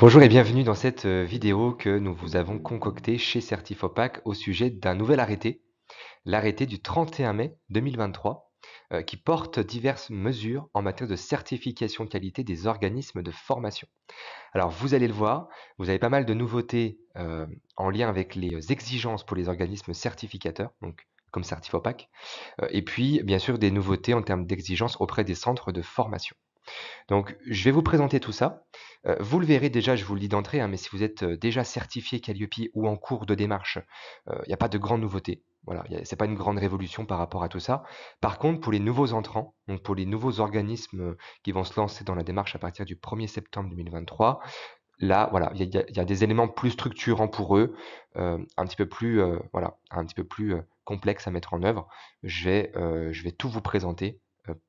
Bonjour et bienvenue dans cette euh, vidéo que nous vous avons concoctée chez Certifopac au sujet d'un nouvel arrêté, l'arrêté du 31 mai 2023, euh, qui porte diverses mesures en matière de certification qualité des organismes de formation. Alors vous allez le voir, vous avez pas mal de nouveautés euh, en lien avec les exigences pour les organismes certificateurs, donc comme Certifopac, et puis bien sûr des nouveautés en termes d'exigences auprès des centres de formation. Donc, je vais vous présenter tout ça. Euh, vous le verrez déjà, je vous le dis d'entrée, hein, mais si vous êtes euh, déjà certifié Calliope ou en cours de démarche, il euh, n'y a pas de grande nouveauté. Voilà, n'est pas une grande révolution par rapport à tout ça. Par contre, pour les nouveaux entrants, donc pour les nouveaux organismes qui vont se lancer dans la démarche à partir du 1er septembre 2023, là, voilà, il y, a des éléments plus structurants pour eux, un petit peu plus, voilà, un petit peu plus complexe complexes à mettre en œuvre. je vais tout vous présenter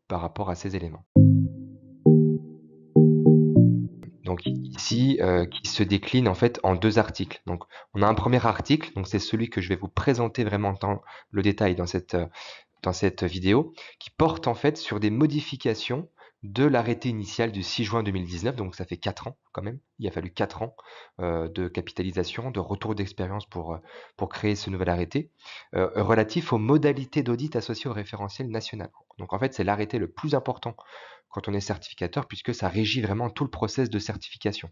par rapport à ces éléments. donc ici euh, qui se décline en fait en deux articles. Donc on a un premier article, donc c'est celui que je vais vous présenter vraiment dans le détail dans cette, euh, dans cette vidéo, qui porte en fait sur des modifications de l'arrêté initial du 6 juin 2019, donc ça fait 4 ans quand même, il a fallu 4 ans euh, de capitalisation, de retour d'expérience pour, pour créer ce nouvel arrêté, relatif aux modalités d'audit associées au référentiel national. Donc en fait c'est l'arrêté le plus important quand on est certificateur, puisque ça régit vraiment tout le process de certification.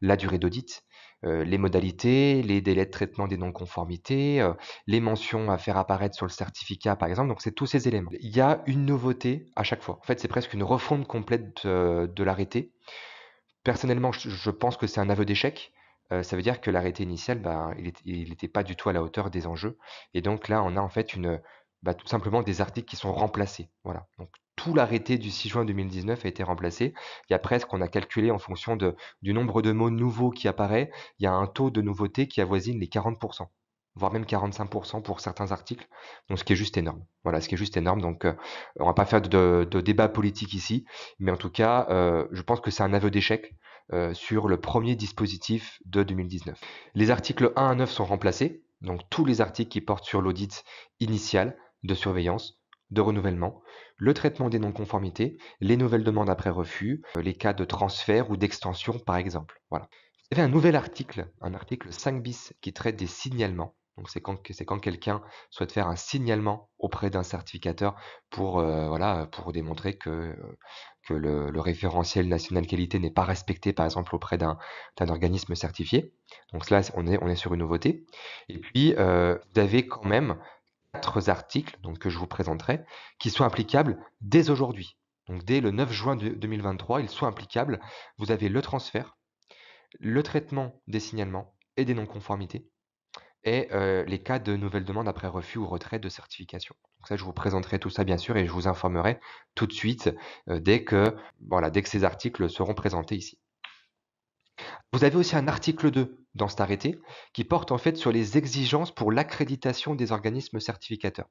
La durée d'audit, euh, les modalités, les délais de traitement des non-conformités, euh, les mentions à faire apparaître sur le certificat, par exemple. Donc, c'est tous ces éléments. Il y a une nouveauté à chaque fois. En fait, c'est presque une refonte complète euh, de, l'arrêté. Personnellement, je, pense que c'est un aveu d'échec. ça veut dire que l'arrêté initial, ben, il n'était pas du tout à la hauteur des enjeux. Et donc là, on a en fait bah, tout simplement des articles qui sont remplacés. Voilà. Donc tout l'arrêté du 6 juin 2019 a été remplacé. Il y a presque, on a calculé en fonction du nombre de mots nouveaux qui apparaît, il y a un taux de nouveauté qui avoisine les 40%, voire même 45% pour certains articles, donc ce qui est juste énorme. Voilà, ce qui est juste énorme. Donc euh, on ne va pas faire de, débat politique ici, mais en tout cas, euh, je pense que c'est un aveu d'échec. Euh, sur le premier dispositif de 2019. Les articles 1 à 9 sont remplacés, donc tous les articles qui portent sur l'audit initial de surveillance, de renouvellement, le traitement des non-conformités, les nouvelles demandes après refus, euh, les cas de transfert ou d'extension par exemple. Voilà. Il y un nouvel article, un article 5 bis qui traite des signalements. Donc c'est quand, c'est quand quelqu'un souhaite faire un signalement auprès d'un certificateur pour, euh, voilà, pour démontrer que, euh, que le, référentiel national qualité n'est pas respecté, par exemple, auprès d'un organisme certifié. Donc là, on est, on est sur une nouveauté. Et puis, vous avez quand même quatre articles donc, que je vous présenterai qui sont applicables dès aujourd'hui. Donc dès le 9 juin 2023, ils sont applicables. Vous avez le transfert, le traitement des signalements et des non-conformités et euh, les cas de nouvelles demandes après refus ou retrait de certification. Donc ça, je vous présenterai tout ça bien sûr et je vous informerai tout de suite euh, dès, que, voilà, dès que ces articles seront présentés ici. Vous avez aussi un article 2 dans cet arrêté, qui porte en fait sur les exigences pour l'accréditation des organismes certificateurs.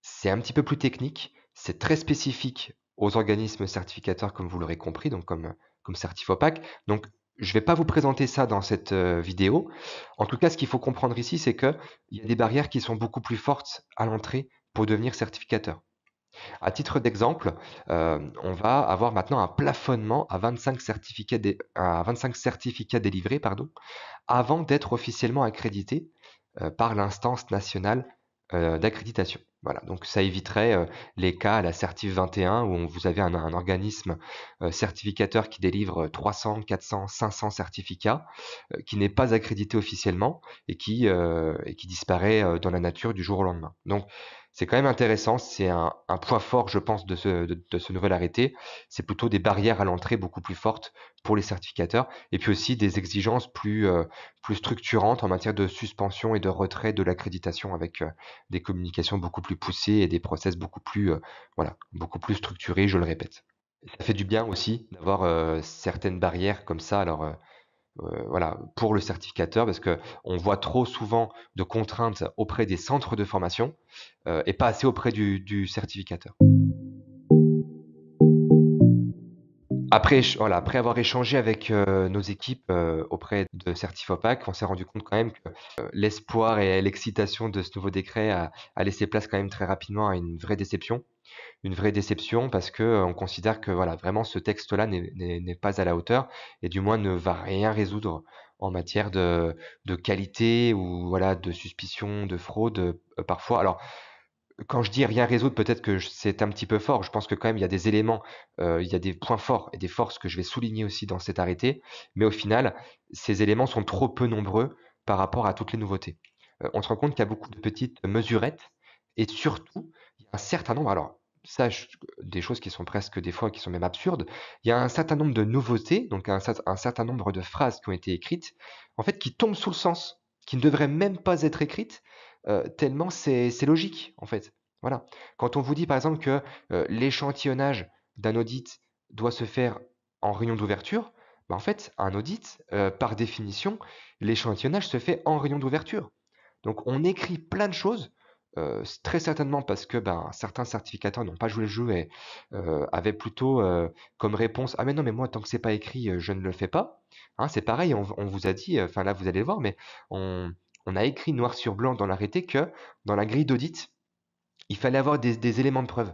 C'est un petit peu plus technique, c'est très spécifique aux organismes certificateurs, comme vous l'aurez compris, donc comme, comme Certifopac. Donc, je ne vais pas vous présenter ça dans cette euh, vidéo. En tout cas, ce qu'il faut comprendre ici, c'est qu'il y a des barrières qui sont beaucoup plus fortes à l'entrée pour devenir certificateur. À titre d'exemple, euh, on va avoir maintenant un plafonnement à 25 certificats, délivrés pardon, avant d'être officiellement accrédité euh, par l'instance nationale euh, d'accréditation. Voilà, donc ça éviterait les cas à la Certif 21 où vous avez un, organisme certificateur qui délivre 300, 400, 500 certificats qui n'est pas accrédité officiellement et qui, et qui disparaît dans la nature du jour au lendemain. Donc c'est quand même intéressant. C'est un, un, point fort, je pense, de ce, nouvel arrêté. C'est plutôt des barrières à l'entrée beaucoup plus fortes pour les certificateurs et puis aussi des exigences plus, euh, plus structurantes en matière de suspension et de retrait de l'accréditation avec euh, des communications beaucoup plus poussées et des process beaucoup plus, euh, voilà, beaucoup plus structurés, je le répète. Ça fait du bien aussi d'avoir certaines barrières comme ça. Alors, euh, voilà, pour le certificateur, parce qu'on voit trop souvent de contraintes auprès des centres de formation euh, et pas assez auprès du, certificateur. Après, après avoir échangé avec euh, nos équipes auprès de Certifopac, on s'est rendu compte quand même que l'espoir et l'excitation de ce nouveau décret a, laissé place quand même très rapidement à une vraie déception une vraie déception parce que euh, on considère que voilà vraiment ce texte-là n'est pas à la hauteur et du moins ne va rien résoudre en matière de, qualité ou voilà de suspicion de fraude euh, parfois. Alors quand je dis rien résoudre, peut-être que c'est un petit peu fort. Je pense que quand même il y a des éléments, euh, il y a des points forts et des forces que je vais souligner aussi dans cet arrêté. Mais au final, ces éléments sont trop peu nombreux par rapport à toutes les nouveautés. on se rend compte qu'il y a beaucoup de petites mesurettes et surtout il y a un certain nombre. Alors sache des choses qui sont presque des fois qui sont même absurdes. Il y a un certain nombre de nouveautés, donc un, certain nombre de phrases qui ont été écrites, en fait, qui tombent sous le sens, qui ne devraient même pas être écrites, euh, tellement c'est logique, en fait. Voilà. Quand on vous dit, par exemple, que euh, l'échantillonnage d'un audit doit se faire en rayon d'ouverture, bah, en fait, un audit, euh, par définition, l'échantillonnage se fait en rayon d'ouverture. Donc, on écrit plein de choses euh, très certainement parce que ben, certains certificateurs n'ont pas joué le jeu et euh, avaient plutôt euh, comme réponse Ah, mais non, mais moi, tant que c'est pas écrit, je ne le fais pas. Hein, c'est pareil, on, vous a dit, enfin là, vous allez voir, mais on, a écrit noir sur blanc dans l'arrêté que dans la grille d'audit, il fallait avoir des, éléments de preuve.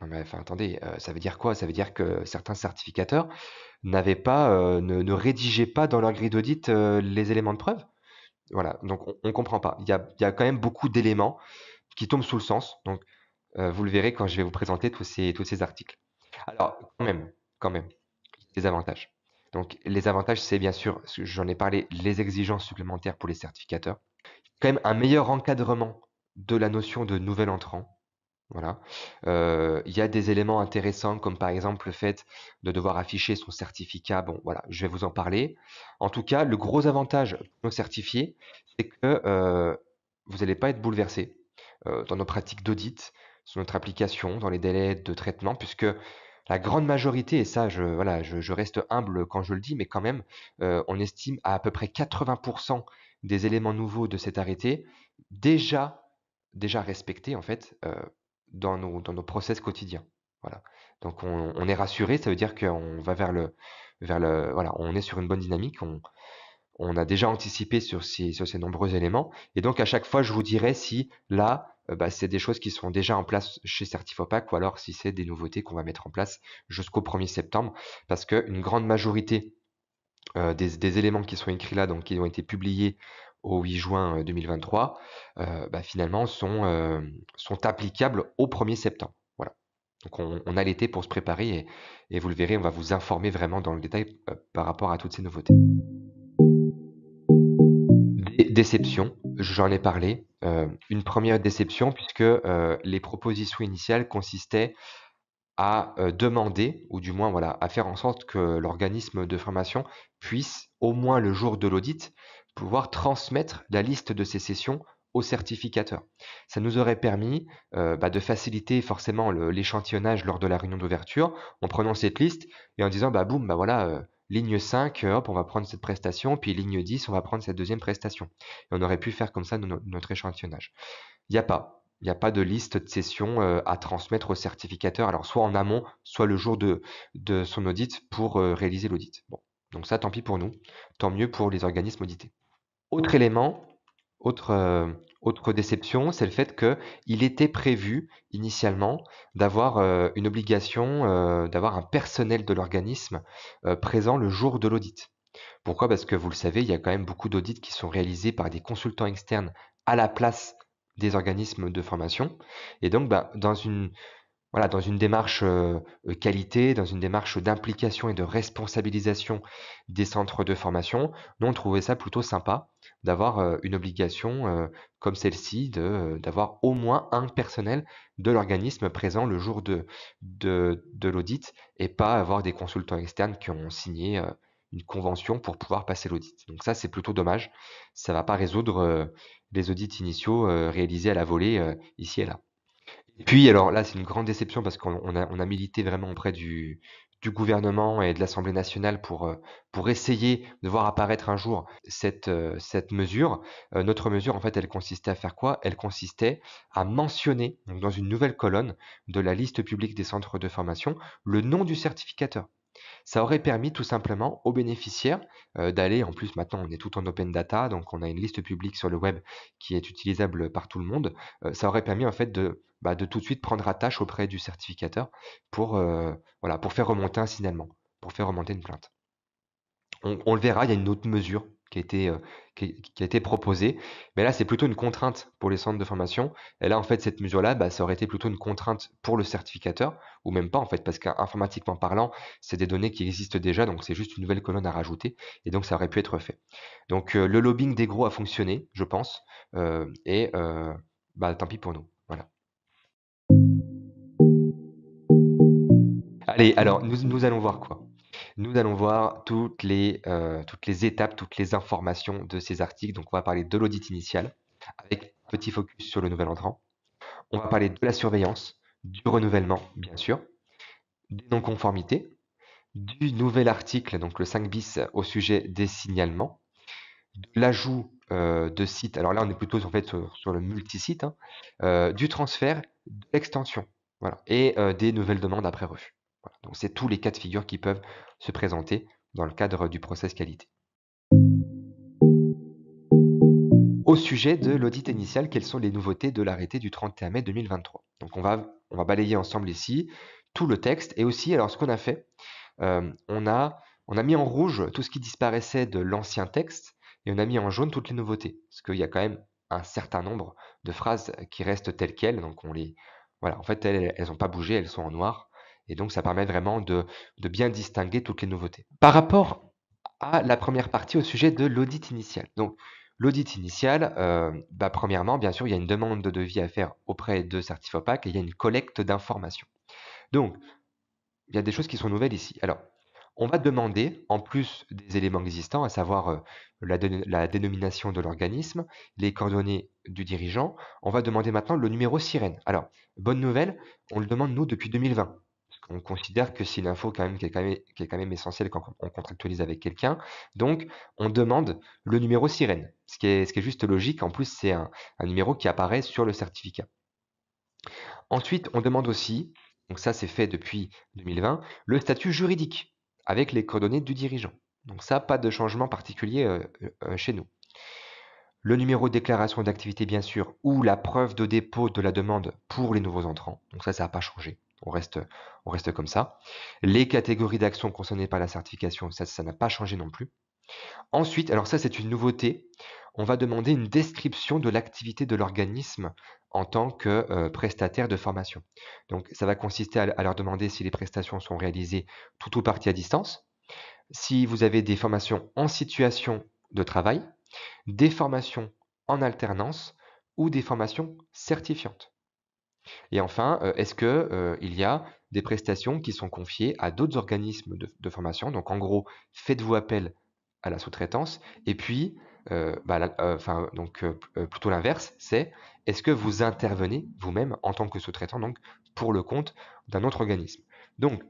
Non, mais enfin, attendez, ça veut dire quoi Ça veut dire que certains certificateurs n'avaient pas, ne, ne, rédigeaient pas dans leur grille d'audit les éléments de preuve voilà, donc on ne comprend pas. Il y a, quand même beaucoup d'éléments qui tombent sous le sens. Donc euh, vous le verrez quand je vais vous présenter tous ces, tous ces articles. Alors, quand même, quand même, des avantages. Donc les avantages, c'est bien sûr, j'en ai parlé, les exigences supplémentaires pour les certificateurs. Quand même un meilleur encadrement de la notion de nouvel entrant. Voilà. Euh, il y a des éléments intéressants comme par exemple le fait de devoir afficher son certificat. Bon, voilà, je vais vous en parler. En tout cas, le gros avantage de nos certifiés, c'est que euh, vous n'allez pas être bouleversé euh, dans nos pratiques d'audit, sur notre application, dans les délais de traitement, puisque la grande majorité, et ça, je, voilà, je, reste humble quand je le dis, mais quand même, on estime à à peu près 80% des éléments nouveaux de cet arrêté déjà déjà respectés en fait dans nos, dans process quotidiens. Voilà. Donc on, est rassuré, ça veut dire qu'on va vers le, vers le, voilà, on est sur une bonne dynamique, on, a déjà anticipé sur ces, ces nombreux éléments. Et donc à chaque fois, je vous dirai si là, euh, bah, c'est des choses qui sont déjà en place chez Certifopac ou alors si c'est des nouveautés qu'on va mettre en place jusqu'au 1er septembre, parce qu'une grande majorité euh, des, des, éléments qui sont écrits là, donc qui ont été publiés au 8 juin 2023, euh, euh, bah, finalement sont, euh, sont applicables au 1er septembre. Voilà. Donc on, a l'été pour se préparer et, vous le verrez, on va vous informer vraiment dans le détail par rapport à toutes ces nouveautés. Déception, j'en ai parlé. une première déception puisque les propositions initiales consistaient à demander, ou du moins voilà, à faire en sorte que l'organisme de formation puisse, au moins le jour de l'audit, pouvoir transmettre la liste de ces sessions au certificateur. Ça nous aurait permis euh, bah, de faciliter forcément l'échantillonnage lors de la réunion d'ouverture en prenant cette liste et en disant bah boum bah voilà euh, ligne 5 euh, hop on va prendre cette prestation puis ligne 10 on va prendre cette deuxième prestation et on aurait pu faire comme ça notre échantillonnage. Il n'y a pas il n'y a pas de liste de sessions à transmettre au certificateur alors soit en amont soit le jour de, de son audit pour réaliser l'audit. donc ça tant pis pour nous tant mieux pour les organismes audités. Autre élément, autre, euh, autre déception, c'est le fait qu'il était prévu initialement d'avoir euh, une obligation, euh, d'avoir un personnel de l'organisme présent le jour de l'audit. Pourquoi Parce que vous le savez, il y a quand même beaucoup d'audits qui sont réalisés par des consultants externes à la place des organismes de formation. Et donc, bah, dans une voilà, dans une démarche euh, euh, qualité, dans une démarche d'implication et de responsabilisation des centres de formation, nous on trouvait ça plutôt sympa d'avoir euh, une obligation comme celle-ci, d'avoir au moins un personnel de l'organisme présent le jour de, de, de l'audit et pas avoir des consultants externes qui ont signé une convention pour pouvoir passer l'audit. Donc ça c'est plutôt dommage, ça ne va pas résoudre les audits initiaux réalisés à la volée ici et là. Et puis, alors là, c'est une grande déception parce qu'on a, milité vraiment auprès du, gouvernement et de l'Assemblée nationale pour, euh, pour essayer de voir apparaître un jour cette, euh, cette mesure. Euh, notre mesure, en fait, elle consistait à faire quoi Elle consistait à mentionner, dans une nouvelle colonne de la liste publique des centres de formation, le nom du certificateur ça aurait permis tout simplement aux bénéficiaires euh, d'aller, en plus maintenant on est tout en open data, donc on a une liste publique sur le web qui est utilisable par tout le monde, euh, ça aurait permis en fait de, bah, de tout de suite prendre attache auprès du certificateur pour, euh, voilà, pour faire remonter un signalement, pour faire remonter une plainte. On, on le verra, il y a une autre mesure qui a été, euh, qui, a Mais là, c'est plutôt une contrainte pour les centres de formation. Et là, en fait, cette mesure-là, bah, ça aurait été plutôt une contrainte pour le certificateur, ou même pas, en fait, parce qu'informatiquement parlant, c'est des données qui existent déjà, donc c'est juste une nouvelle colonne à rajouter, et donc ça aurait pu être fait. Donc euh, le lobbying des gros a fonctionné, je pense, euh, et bah, tant pis pour nous. Voilà. Allez, alors nous allons voir quoi. Nous allons voir toutes les, euh, toutes les étapes, toutes les informations de ces articles. Donc, on va parler de l'audit initial, avec un petit focus sur le nouvel entrant. On va parler de la surveillance, du renouvellement, bien sûr, des non-conformités, du nouvel article, donc le 5 bis, au sujet des signalements, de l'ajout euh, de sites, alors là on est plutôt en fait sur, le multi site hein, euh, du transfert, de l'extension, voilà, et des nouvelles demandes après refus. Donc c'est tous les cas de figure qui peuvent se présenter dans le cadre du process qualité. Au sujet de l'audit initial, quelles sont les nouveautés de l'arrêté du 31 mai 2023 Donc on va, balayer ensemble ici tout le texte et aussi alors ce qu'on a fait, euh, on, a, on a mis en rouge tout ce qui disparaissait de l'ancien texte et on a mis en jaune toutes les nouveautés parce qu'il y a quand même un certain nombre de phrases qui restent telles quelles donc on les voilà en fait elles n'ont pas bougé elles sont en noir et donc, ça permet vraiment de, bien distinguer toutes les nouveautés. Par rapport à la première partie au sujet de l'audit initial. Donc, l'audit initial, euh, bah, premièrement, bien sûr, il y a une demande de devis à faire auprès de Certifopac et il y a une collecte d'informations. Donc, il y a des choses qui sont nouvelles ici. Alors, on va demander, en plus des éléments existants, à savoir euh, la, la, dénomination de l'organisme, les coordonnées du dirigeant, on va demander maintenant le numéro sirène. Alors, bonne nouvelle, on le demande nous depuis 2020 on considère que c'est une quand même qui est quand même, qui quand essentielle quand on contractualise avec quelqu'un. Donc, on demande le numéro sirène, ce qui est, juste logique. En plus, c'est un, numéro qui apparaît sur le certificat. Ensuite, on demande aussi, donc ça c'est fait depuis 2020, le statut juridique avec les coordonnées du dirigeant. Donc ça, pas de changement particulier euh, euh, euh, chez nous. Le numéro de déclaration d'activité, bien sûr, ou la preuve de dépôt de la demande pour les nouveaux entrants. Donc ça, ça n'a pas changé on reste, on reste comme ça. Les catégories d'actions concernées par la certification, ça, ça n'a pas changé non plus. Ensuite, alors ça c'est une nouveauté, on va demander une description de l'activité de l'organisme en tant que euh, prestataire de formation. Donc ça va consister à, à leur demander si les prestations sont réalisées tout ou partie à distance, si vous avez des formations en situation de travail, des formations en alternance ou des formations certifiantes. Et enfin, euh, est-ce qu'il euh, y a des prestations qui sont confiées à d'autres organismes de, formation Donc en gros, faites-vous appel à la sous-traitance. Et puis, euh, bah, donc plutôt l'inverse, c'est est-ce que vous intervenez vous-même en tant que sous-traitant donc pour le compte d'un autre organisme. Donc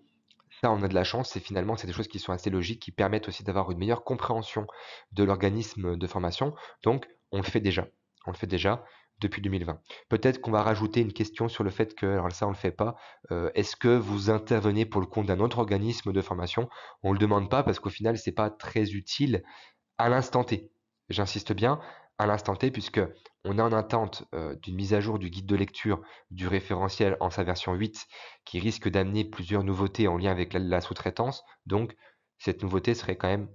ça, on a de la chance, c'est finalement c'est des choses qui sont assez logiques, qui permettent aussi d'avoir une meilleure compréhension de l'organisme de formation. Donc on le fait déjà, on le fait déjà, depuis 2020. Peut-être qu'on va rajouter une question sur le fait que, alors ça on le fait pas, euh, est-ce que vous intervenez pour le compte d'un autre organisme de formation On ne le demande pas parce qu'au final ce n'est pas très utile à l'instant T. J'insiste bien à l'instant T puisque on est en attente euh, d'une mise à jour du guide de lecture du référentiel en sa version 8 qui risque d'amener plusieurs nouveautés en lien avec la sous-traitance. Donc cette nouveauté serait quand même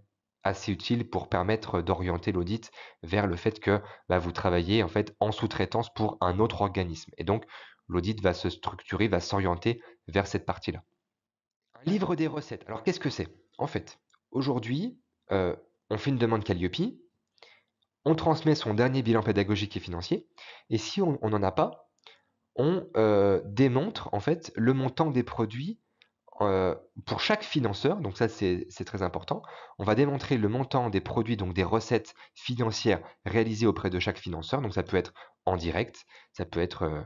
assez utile pour permettre d'orienter l'audit vers le fait que bah, vous travaillez en fait en sous-traitance pour un autre organisme. Et donc l'audit va se structurer, va s'orienter vers cette partie-là. livre des recettes. Alors qu'est-ce que c'est En fait, aujourd'hui, euh, on fait une demande Calliope, on transmet son dernier bilan pédagogique et financier, et si on n'en a pas, on euh, démontre en fait le montant des produits euh, pour chaque financeur, donc ça c'est très important, on va démontrer le montant des produits, donc des recettes financières réalisées auprès de chaque financeur. Donc ça peut être en direct, ça peut être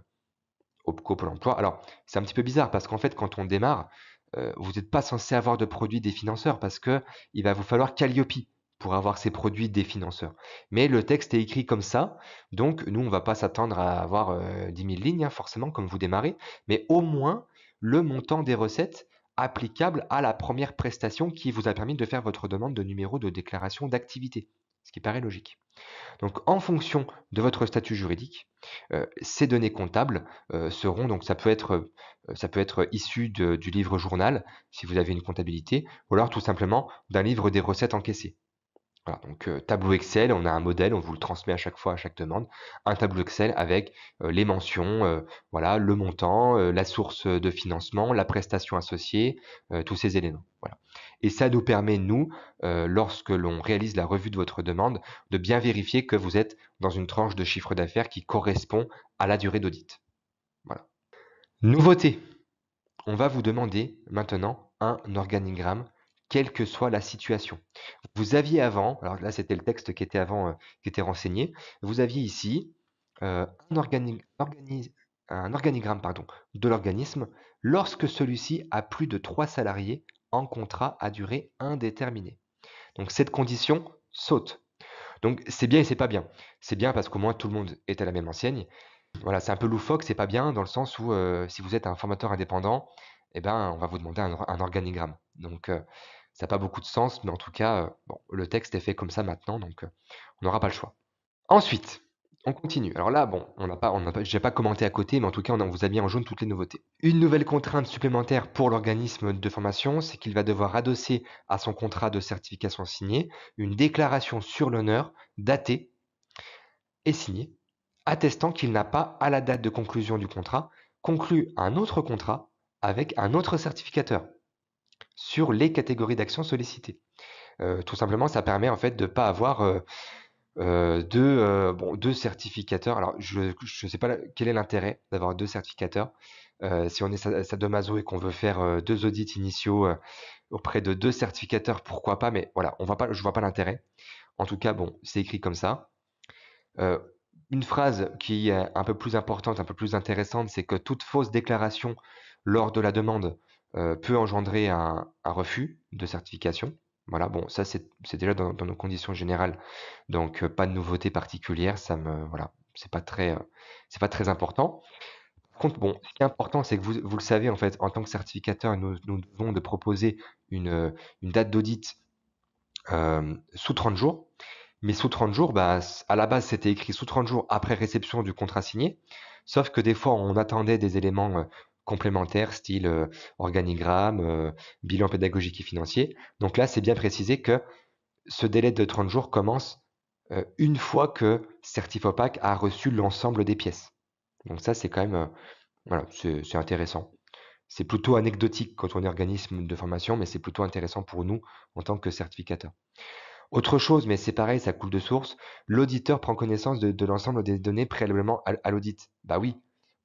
au euh, Pôle emploi. Alors c'est un petit peu bizarre parce qu'en fait quand on démarre, euh, vous n'êtes pas censé avoir de produits des financeurs parce que il va vous falloir Calliope pour avoir ces produits des financeurs. Mais le texte est écrit comme ça, donc nous on ne va pas s'attendre à avoir 10 000 lignes hein, forcément comme vous démarrez, mais au moins le montant des recettes applicable à la première prestation qui vous a permis de faire votre demande de numéro de déclaration d'activité, ce qui paraît logique. Donc en fonction de votre statut juridique, euh, ces données comptables euh, seront, donc ça peut être, euh, ça peut être issu du livre journal si vous avez une comptabilité, ou alors tout simplement d'un livre des recettes encaissées donc euh, tableau Excel, on a un modèle, on vous le transmet à chaque fois, à chaque demande, un tableau Excel avec euh, les mentions, euh, voilà, le montant, la source de financement, la prestation associée, tous ces éléments. Et ça nous permet, nous, lorsque l'on réalise la revue de votre demande, de bien vérifier que vous êtes dans une tranche de chiffre d'affaires qui correspond à la durée d'audit. Voilà. Nouveauté. On va vous demander maintenant un organigramme quelle que soit la situation. Vous aviez avant, alors là c'était le texte qui était avant, euh, qui était renseigné, vous aviez ici euh, un, organigramme pardon, de l'organisme lorsque celui-ci a plus de 3 salariés en contrat à durée indéterminée. Donc cette condition saute. Donc c'est bien et c'est pas bien. C'est bien parce qu'au moins tout le monde est à la même enseigne. Voilà, c'est un peu loufoque, c'est pas bien dans le sens où euh, si vous êtes un formateur indépendant, eh ben on va vous demander un, un organigramme. Donc ça n'a pas beaucoup de sens, mais en tout cas, euh, bon, le texte est fait comme ça maintenant, donc euh, on n'aura pas le choix. Ensuite, on continue. Alors là, bon, on n'a pas, pas commenté à côté, mais en tout cas, on vous a mis en jaune toutes les nouveautés. Une nouvelle contrainte supplémentaire pour l'organisme de formation, c'est qu'il va devoir adosser à son contrat de certification signé une déclaration sur l'honneur datée et signée, attestant qu'il n'a pas, à la date de conclusion du contrat, conclu un autre contrat avec un autre certificateur sur les catégories d'actions sollicitées. Euh, tout simplement, ça permet en fait de ne pas avoir euh, euh, deux, bon, deux, certificateurs. Alors, je ne sais pas quel est l'intérêt d'avoir deux certificateurs. si on est sadomaso et qu'on veut faire deux audits initiaux auprès de deux certificateurs, pourquoi pas Mais voilà, on pas, je ne vois pas l'intérêt. En tout cas, bon, c'est écrit comme ça. une phrase qui est un peu plus importante, un peu plus intéressante, c'est que toute fausse déclaration lors de la demande euh, peut engendrer un, refus de certification. Voilà, bon, ça c'est déjà dans, nos conditions générales, donc euh, pas de nouveauté particulière, ça me voilà, c'est pas très euh, c'est pas très important. Par contre, bon, ce qui est important, c'est que vous, le savez en fait, en tant que certificateur, nous, devons de proposer une, date d'audit sous 30 jours. Mais sous 30 jours, bah, à la base, c'était écrit sous 30 jours après réception du contrat signé. Sauf que des fois, on attendait des éléments complémentaires style euh, organigramme, euh, bilan pédagogique et financier. Donc là, c'est bien précisé que ce délai de 30 jours commence euh, une fois que Certifopac a reçu l'ensemble des pièces. Donc ça, c'est quand même, voilà, c'est intéressant. C'est plutôt anecdotique quand on est organisme de formation, mais c'est plutôt intéressant pour nous en tant que certificateur. Autre chose, mais c'est pareil, ça coule de source, l'auditeur prend connaissance de, l'ensemble des données préalablement à l'audit. Bah oui,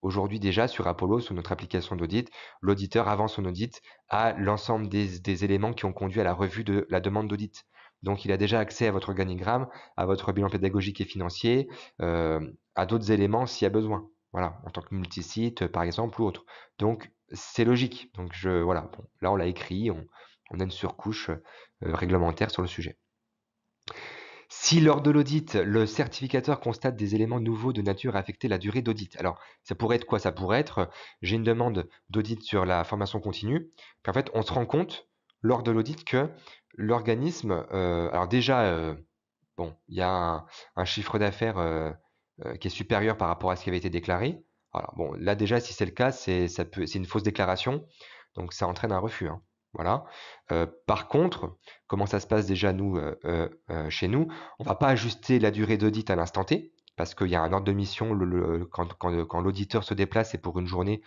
Aujourd'hui déjà sur Apollo, sur notre application d'audit, l'auditeur avant son audit a l'ensemble des, éléments qui ont conduit à la revue de la demande d'audit. Donc il a déjà accès à votre organigramme, à votre bilan pédagogique et financier, euh, à d'autres éléments s'il y a besoin. Voilà, en tant que multisite par exemple ou autre. Donc c'est logique. Donc je voilà, bon, là on l'a écrit, on, a une surcouche euh, réglementaire sur le sujet. Si lors de l'audit, le certificateur constate des éléments nouveaux de nature à affecter la durée d'audit, alors ça pourrait être quoi Ça pourrait être j'ai une demande d'audit sur la formation continue, en fait on se rend compte lors de l'audit que l'organisme, euh, alors déjà, euh, bon, il y a un, chiffre d'affaires euh, qui est supérieur par rapport à ce qui avait été déclaré. Alors bon, là déjà, si c'est le cas, c'est une fausse déclaration, donc ça entraîne un refus. Hein. Voilà. Euh, par contre, comment ça se passe déjà nous euh, euh, chez nous On ne va pas ajuster la durée d'audit à l'instant T parce qu'il y a un ordre de mission quand, l'auditeur se déplace, c'est pour une journée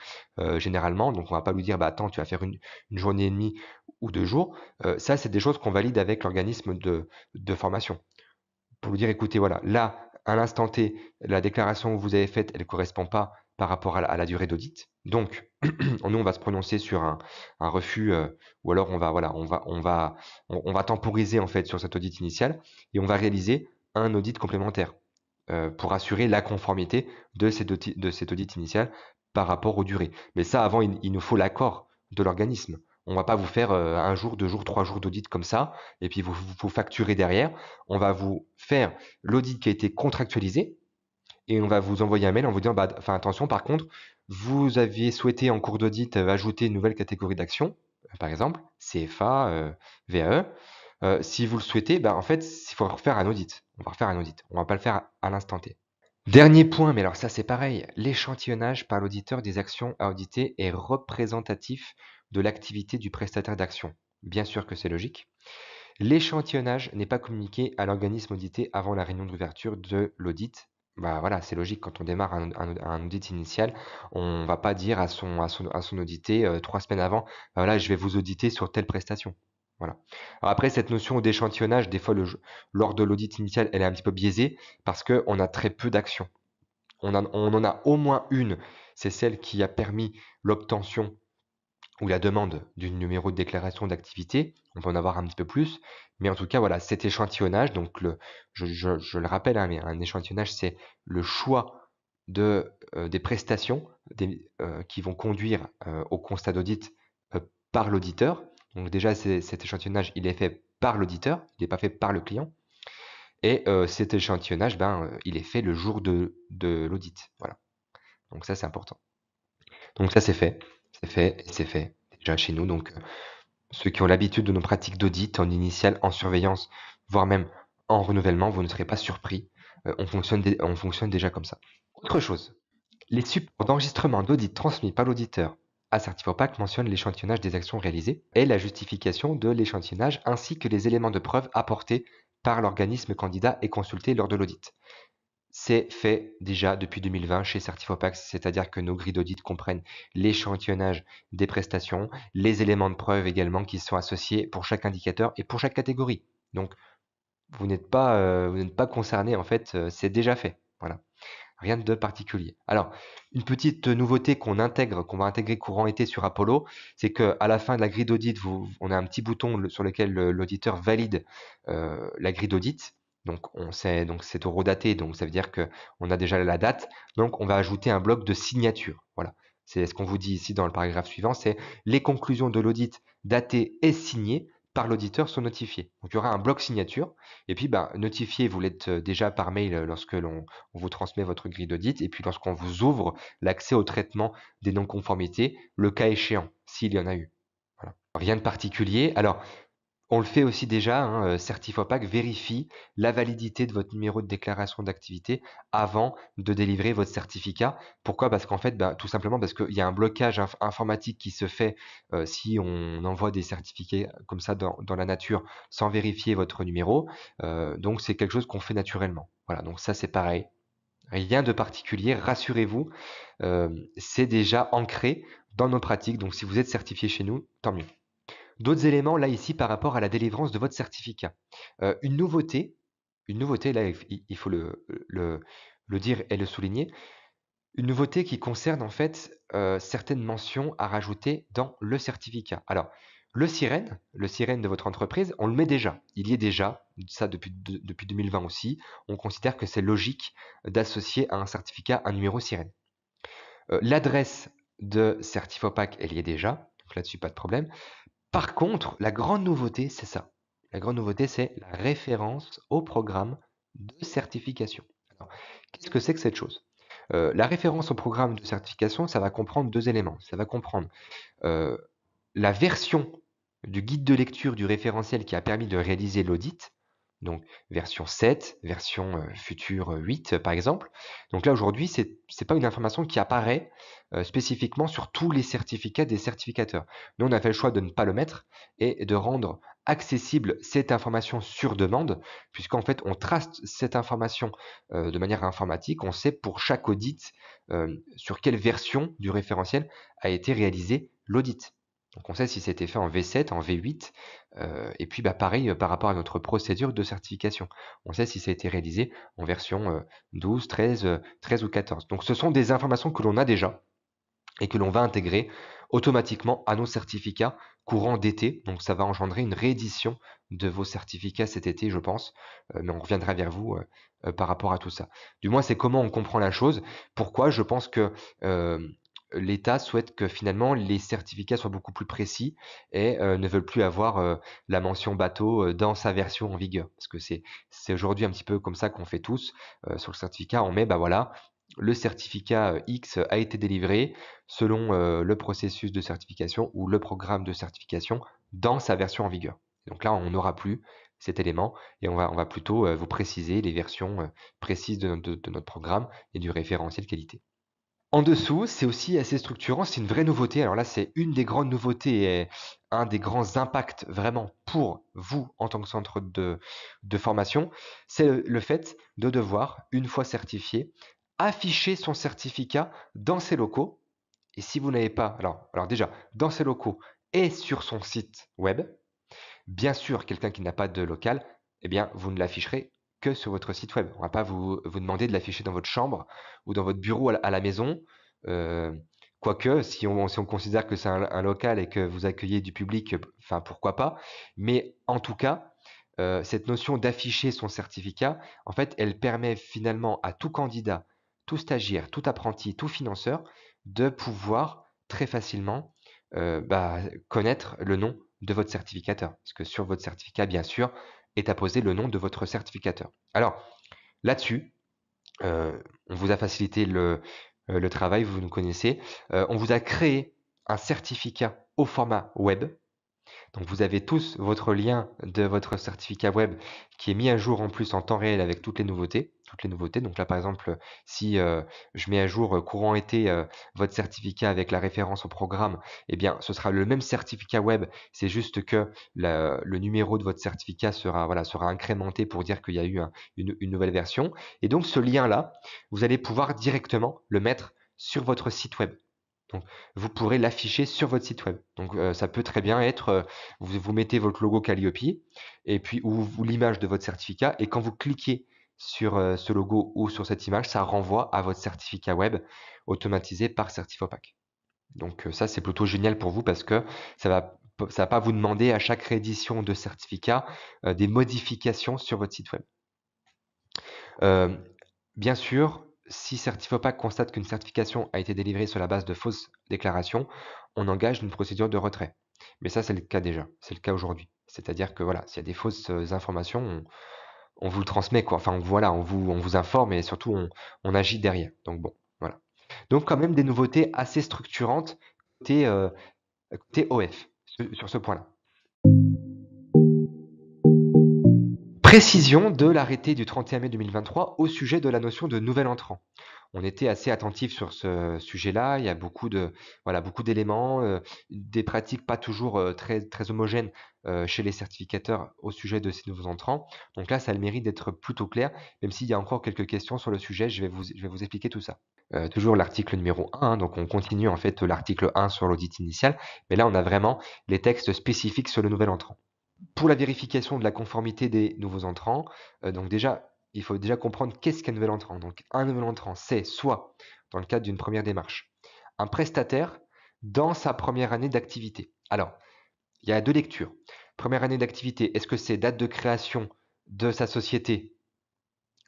généralement. Donc on va pas lui dire bah attends tu vas faire une, journée et demie ou deux jours. ça c'est des choses qu'on valide avec l'organisme de, formation pour lui dire écoutez voilà là à l'instant T la déclaration que vous avez faite elle correspond pas par rapport à la durée d'audit donc, nous, on va se prononcer sur un, refus, euh, ou alors on va, voilà, on va, on va, on, va temporiser en fait sur cet audit initial et on va réaliser un audit complémentaire euh, pour assurer la conformité de, cet audit, de cet audit initial par rapport aux durées. Mais ça, avant, il, nous faut l'accord de l'organisme. On va pas vous faire euh, un jour, deux jours, trois jours d'audit comme ça, et puis vous, vous, vous facturez derrière. On va vous faire l'audit qui a été contractualisé, et on va vous envoyer un mail en vous disant, bah, enfin attention, par contre, vous aviez souhaité en cours d'audit euh, ajouter une nouvelle catégorie d'action, euh, par exemple, CFA, euh, VAE. si vous le souhaitez, bah, en fait, il faut refaire un audit. On va refaire un audit. On va pas le faire à l'instant T. Dernier point, mais alors ça c'est pareil, l'échantillonnage par l'auditeur des actions à auditer est représentatif de l'activité du prestataire d'action. Bien sûr que c'est logique. L'échantillonnage n'est pas communiqué à l'organisme audité avant la réunion d'ouverture de l'audit bah voilà, c'est logique. Quand on démarre un, audit initial, on va pas dire à son, à son, audité euh, trois semaines avant, bah, voilà, je vais vous auditer sur telle prestation. Voilà. après, cette notion d'échantillonnage, des fois, lors de l'audit initial, elle est un petit peu biaisée parce qu'on a très peu d'actions. On, on en a au moins une, c'est celle qui a permis l'obtention ou la demande du numéro de déclaration d'activité. On peut en avoir un petit peu plus. Mais en tout cas, voilà, cet échantillonnage, donc le, je, le rappelle, hein, un échantillonnage, c'est le choix de, euh, des prestations euh, qui vont conduire euh, au constat d'audit par l'auditeur. Donc déjà, cet échantillonnage, il est fait par l'auditeur, il n'est pas fait par le client. Et cet échantillonnage, ben, il est fait le jour de, de l'audit. Voilà. Donc ça, c'est important. Donc ça, c'est fait. C'est fait, c'est fait déjà chez nous. Donc, euh, ceux qui ont l'habitude de nos pratiques d'audit en initial, en surveillance, voire même en renouvellement, vous ne serez pas surpris. Euh, on, fonctionne on fonctionne déjà comme ça. Autre chose, les supports d'enregistrement d'audit transmis par l'auditeur à Certifopac mentionnent l'échantillonnage des actions réalisées et la justification de l'échantillonnage ainsi que les éléments de preuve apportés par l'organisme candidat et consulté lors de l'audit. C'est fait déjà depuis 2020 chez Certifopax, c'est-à-dire que nos grilles d'audit comprennent l'échantillonnage des prestations, les éléments de preuve également qui sont associés pour chaque indicateur et pour chaque catégorie. Donc, vous n'êtes pas, euh, concerné, en fait, euh, c'est déjà fait. Voilà. Rien de particulier. Alors, une petite nouveauté qu'on intègre, qu'on va intégrer courant été sur Apollo, c'est qu'à la fin de la grille d'audit, on a un petit bouton sur lequel l'auditeur valide euh, la grille d'audit. Donc on sait, donc c'est au redaté, donc ça veut dire que on a déjà la date. Donc on va ajouter un bloc de signature. Voilà. C'est ce qu'on vous dit ici dans le paragraphe suivant, c'est les conclusions de l'audit datées et signées par l'auditeur sont notifiées. Donc il y aura un bloc signature, et puis ben, notifié, vous l'êtes euh, déjà par mail euh, lorsque l'on vous transmet votre grille d'audit, et puis lorsqu'on vous ouvre l'accès au traitement des non-conformités, le cas échéant, s'il y en a eu. Voilà. Rien de particulier. Alors, on le fait aussi déjà, hein, euh, Certifopac vérifie la validité de votre numéro de déclaration d'activité avant de délivrer votre certificat. Pourquoi Parce qu'en fait, bah, tout simplement parce qu'il y a un blocage informatique qui se fait euh, si on envoie des certificats comme ça dans, la nature sans vérifier votre numéro. Euh, donc c'est quelque chose qu'on fait naturellement. Voilà, donc ça c'est pareil. Rien de particulier, rassurez-vous, c'est déjà ancré dans nos pratiques. Donc si vous êtes certifié chez nous, tant mieux. D'autres éléments, là, ici, par rapport à la délivrance de votre certificat. Euh, une nouveauté, une nouveauté, là, il faut le, le, dire et le souligner, une nouveauté qui concerne en fait euh, certaines mentions à rajouter dans le certificat. Alors, le sirène, le sirène de votre entreprise, on le met déjà. Il y est déjà, ça depuis, depuis 2020 aussi. On considère que c'est logique d'associer à un certificat un numéro sirène. Euh, l'adresse de Certifopac, elle y est déjà. Donc là-dessus, pas de problème. Par contre, la grande nouveauté, c'est ça. La grande nouveauté, c'est la référence au programme de certification. Qu'est-ce que c'est que cette chose euh, La référence au programme de certification, ça va comprendre deux éléments. Ça va comprendre euh, la version du guide de lecture du référentiel qui a permis de réaliser l'audit donc version 7, version euh, future 8 euh, par exemple. Donc là aujourd'hui, ce n'est pas une information qui apparaît euh, spécifiquement sur tous les certificats des certificateurs. Nous, on a fait le choix de ne pas le mettre et de rendre accessible cette information sur demande, puisqu'en fait, on trace cette information de manière informatique. On sait pour chaque audit sur quelle version du référentiel a été réalisé l'audit. Donc on sait si c'était fait en V7, en V8, euh, et puis bah, pareil euh, par rapport à notre procédure de certification. On sait si ça a été réalisé en version 12, 13, 13 ou 14. Donc ce sont des informations que l'on a déjà et que l'on va intégrer automatiquement à nos certificats courant d'été. Donc ça va engendrer une réédition de vos certificats cet été, je pense. Euh, mais on reviendra vers vous par rapport à tout ça. Du moins, c'est comment on comprend la chose. Pourquoi je pense que l'État souhaite que finalement les certificats soient beaucoup plus précis et euh, ne veulent plus avoir euh, la mention bateau euh, dans sa version en vigueur. Parce que c'est, aujourd'hui un petit peu comme ça qu'on fait tous. sur le certificat, on met, bah voilà, le certificat X a été délivré selon le processus de certification ou le programme de certification dans sa version en vigueur. Donc là, on n'aura plus cet élément et on va, plutôt vous préciser les versions précises de notre programme et du référentiel qualité. En dessous, c'est aussi assez structurant, c'est une vraie nouveauté. Alors là, c'est une des grandes nouveautés et un des grands impacts vraiment pour vous en tant que centre de, formation, c'est le, fait de devoir, une fois certifié, afficher son certificat dans ses locaux. Et si vous n'avez pas, alors, alors déjà, dans ses locaux et sur son site web, bien sûr, quelqu'un qui n'a pas de local, eh bien, vous ne l'afficherez que sur votre site web. On ne va pas vous, demander de l'afficher dans votre chambre ou dans votre bureau à la, maison. Euh, quoique, si on, si on considère que c'est un, local et que vous accueillez du public, euh, enfin pourquoi pas. Mais en tout cas, euh, cette notion d'afficher son certificat, en fait, elle permet finalement à tout candidat, tout stagiaire, tout apprenti, tout financeur de pouvoir très facilement bah, connaître le nom de votre certificateur. Parce que sur votre certificat, bien sûr, est à poser le nom de votre certificateur. Alors, là-dessus, euh, on vous a facilité le, euh, travail, vous nous connaissez. Euh, on vous a créé un certificat au format web. Donc vous avez tous votre lien de votre certificat web qui est mis à jour en plus en temps réel avec toutes les nouveautés toutes les nouveautés. Donc là, par exemple, si je mets à jour courant été votre certificat avec la référence au programme, et eh bien, ce sera le même certificat web. C'est juste que le numéro de votre certificat sera, voilà, sera incrémenté pour dire qu'il y a eu une, nouvelle version. Et donc, ce lien-là, vous allez pouvoir directement le mettre sur votre site web. Donc, vous pourrez l'afficher sur votre site web. Donc, ça peut très bien être, vous, mettez votre logo Calliope et puis ou l'image de votre certificat et quand vous cliquez sur euh, ce logo ou sur cette image, ça renvoie à votre certificat web automatisé par Certifopac. Donc euh, ça, c'est plutôt génial pour vous parce que ça va, ça va pas vous demander à chaque réédition de certificat euh, des modifications sur votre site web. bien sûr, si Certifopac constate qu'une certification a été délivrée sur la base de fausses déclarations, on engage une procédure de retrait. Mais ça, c'est le cas déjà, c'est le cas aujourd'hui. C'est-à-dire que voilà, s'il y a des fausses informations, on, on vous le transmet, quoi. Enfin, voilà, on vous, on vous informe et surtout on, agit derrière. Donc bon, voilà. Donc quand même des nouveautés assez structurantes euh, sur ce point-là. Précision de l'arrêté du 31 mai 2023 au sujet de la notion de nouvel entrant on était assez attentif sur ce sujet-là. Il y a beaucoup de voilà beaucoup d'éléments, euh, des pratiques pas toujours euh, très très homogènes euh, chez les certificateurs au sujet de ces nouveaux entrants. Donc là, ça a le mérite d'être plutôt clair, même s'il y a encore quelques questions sur le sujet. Je vais vous je vais vous expliquer tout ça. toujours l'article numéro 1, donc on continue en fait l'article 1 sur l'audit initial, mais là on a vraiment les textes spécifiques sur le nouvel entrant. Pour la vérification de la conformité des nouveaux entrants, donc déjà il faut déjà comprendre qu'est-ce qu'un nouvel entrant. Donc, un nouvel entrant, c'est soit, dans le cadre d'une première démarche, un prestataire dans sa première année d'activité. Alors, il y a deux lectures. Première année d'activité, est-ce que c'est date de création de sa société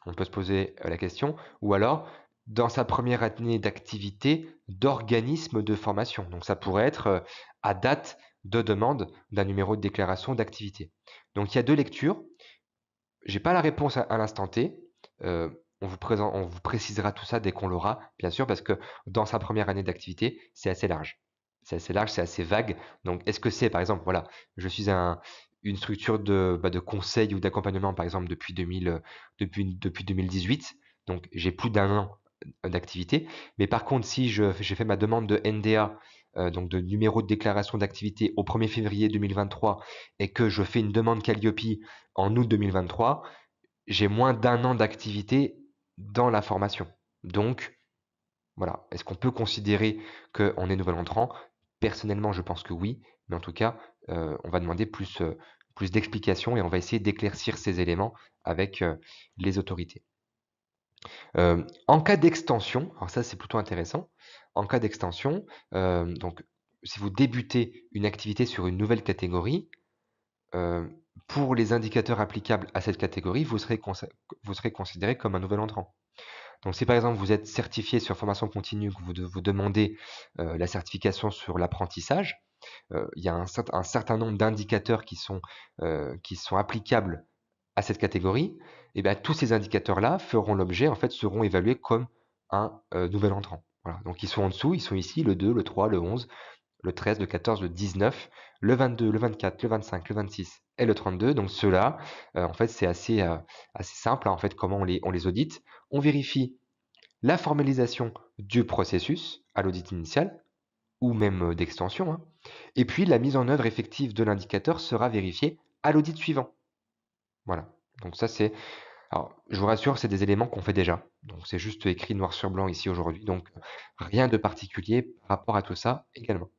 On peut se poser euh, la question. Ou alors, dans sa première année d'activité d'organisme de formation. Donc, ça pourrait être euh, à date de demande d'un numéro de déclaration d'activité. Donc, il y a deux lectures. J'ai pas la réponse à, l'instant T. Euh, on vous, présente, on vous précisera tout ça dès qu'on l'aura, bien sûr, parce que dans sa première année d'activité, c'est assez large. C'est assez large, c'est assez vague. Donc, est-ce que c'est, par exemple, voilà, je suis une structure bah, de, conseil ou d'accompagnement, par exemple, depuis, euh, depuis 2018. Donc, j'ai plus d'un an euh, d'activité. Mais par contre, si j'ai fait ma demande de NDA euh, donc de numéro de déclaration d'activité au 1er février 2023 et que je fais une demande Calliope en août 2023, j'ai moins d'un an d'activité dans la formation. Donc, voilà. Est-ce qu'on peut considérer qu'on est nouvel entrant Personnellement, je pense que oui, mais en tout cas, euh, on va demander euh, plus, d'explications et on va essayer d'éclaircir ces éléments avec les autorités. en cas d'extension, alors ça c'est plutôt intéressant, en cas d'extension, euh, donc si vous débutez une activité sur une nouvelle catégorie, euh, pour les indicateurs applicables à cette catégorie, vous serez, considéré comme un nouvel entrant. Donc si par exemple vous êtes certifié sur formation continue, que vous, demandez euh, la certification sur l'apprentissage, il y a un, certain nombre d'indicateurs qui, qui, sont applicables à cette catégorie, et bien tous ces indicateurs-là feront l'objet, en fait, seront évalués comme un nouvel entrant. Voilà. Donc ils sont en dessous, ils sont ici, le 2, le 3, le 11, le 13, le 14, le 19, le 22, le 24, le 25, le 26 et le 32. Donc ceux-là, euh, en fait, c'est assez, euh, simple, hein, en fait, comment on les, on audite. On vérifie la formalisation du processus à l'audit initial ou même euh, d'extension. Hein, et puis la mise en œuvre effective de l'indicateur sera vérifiée à l'audit suivant. Voilà. Donc ça, c'est alors, je vous rassure, c'est des éléments qu'on fait déjà. Donc, c'est juste écrit noir sur blanc ici aujourd'hui. Donc, rien de particulier par rapport à tout ça également.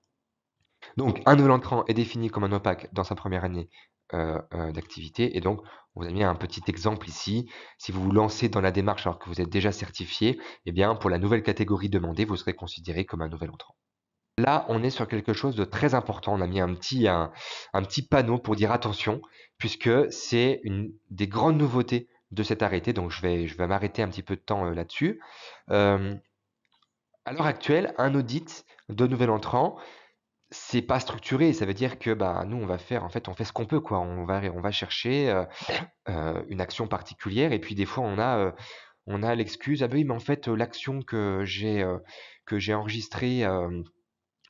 Donc, un nouvel entrant est défini comme un opaque dans sa première année euh, euh, d'activité. Et donc, on vous a mis un petit exemple ici. Si vous vous lancez dans la démarche alors que vous êtes déjà certifié, eh bien, pour la nouvelle catégorie demandée, vous serez considéré comme un nouvel entrant. Là, on est sur quelque chose de très important. On a mis un petit, un petit panneau pour dire attention, puisque c'est une des grandes nouveautés de cet arrêté. Donc, je vais, je vais m'arrêter un petit peu de temps euh, là-dessus. Euh, à l'heure actuelle, un audit de nouvel entrant, c'est pas structuré. Ça veut dire que bah, nous, on va faire, en fait, on fait ce qu'on peut. Quoi. On, va, on va chercher euh, une action particulière. Et puis, des fois, on a. on a l'excuse, ah ben oui, mais en fait, l'action que j'ai que j'ai enregistrée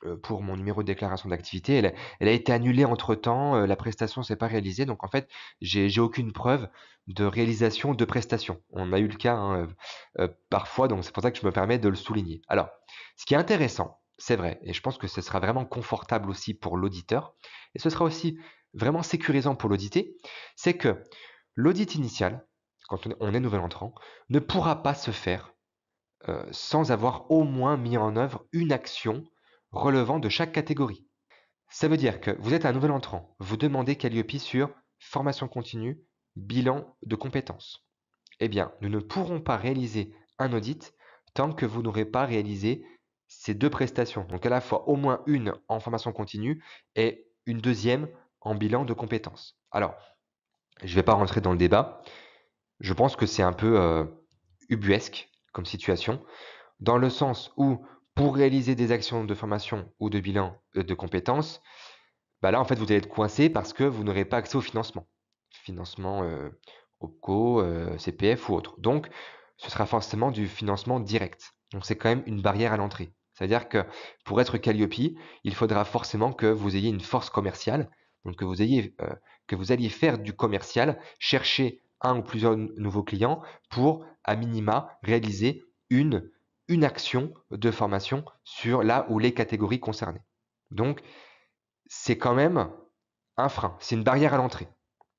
euh, pour mon numéro de déclaration d'activité. Elle, a été annulée entre-temps, euh, la prestation s'est pas réalisée, donc en fait, j'ai aucune preuve de réalisation de prestation. On a eu le cas hein, euh, parfois, donc c'est pour ça que je me permets de le souligner. Alors, ce qui est intéressant, c'est vrai, et je pense que ce sera vraiment confortable aussi pour l'auditeur, et ce sera aussi vraiment sécurisant pour l'audité, c'est que l'audit initial, quand on est nouvel entrant, ne pourra pas se faire sans avoir au moins mis en œuvre une action relevant de chaque catégorie. Ça veut dire que vous êtes un nouvel entrant, vous demandez Calliope sur formation continue, bilan de compétences. Eh bien, nous ne pourrons pas réaliser un audit tant que vous n'aurez pas réalisé ces deux prestations. Donc à la fois au moins une en formation continue et une deuxième en bilan de compétences. Alors, je ne vais pas rentrer dans le débat. Je pense que c'est un peu euh, ubuesque comme situation, dans le sens où pour réaliser des actions de formation ou de bilan euh, de compétences, bah là, en fait, vous allez être coincé parce que vous n'aurez pas accès au financement. Financement euh, OPCO, euh, CPF ou autre. Donc, ce sera forcément du financement direct. Donc, c'est quand même une barrière à l'entrée. C'est-à-dire que pour être Calliope, il faudra forcément que vous ayez une force commerciale, donc que vous, ayez, que vous alliez faire du commercial, chercher un ou plusieurs nouveaux clients pour, à minima, réaliser une une action de formation sur la ou les catégories concernées. Donc, c'est quand même un frein, c'est une barrière à l'entrée.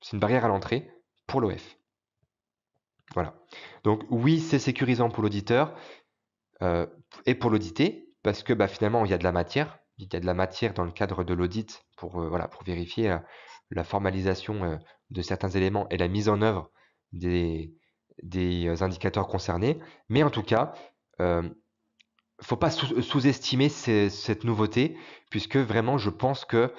C'est une barrière à l'entrée pour l'OF. Voilà. Donc oui, c'est sécurisant pour l'auditeur euh, et pour l'audité, parce que bah, finalement, il y a de la matière. Il y a de la matière dans le cadre de l'audit pour, euh, voilà, pour vérifier euh, la formalisation de certains éléments et la mise en œuvre des, des indicateurs concernés. Mais en tout cas, euh, faut pas sous-estimer cette nouveauté, puisque vraiment, je pense que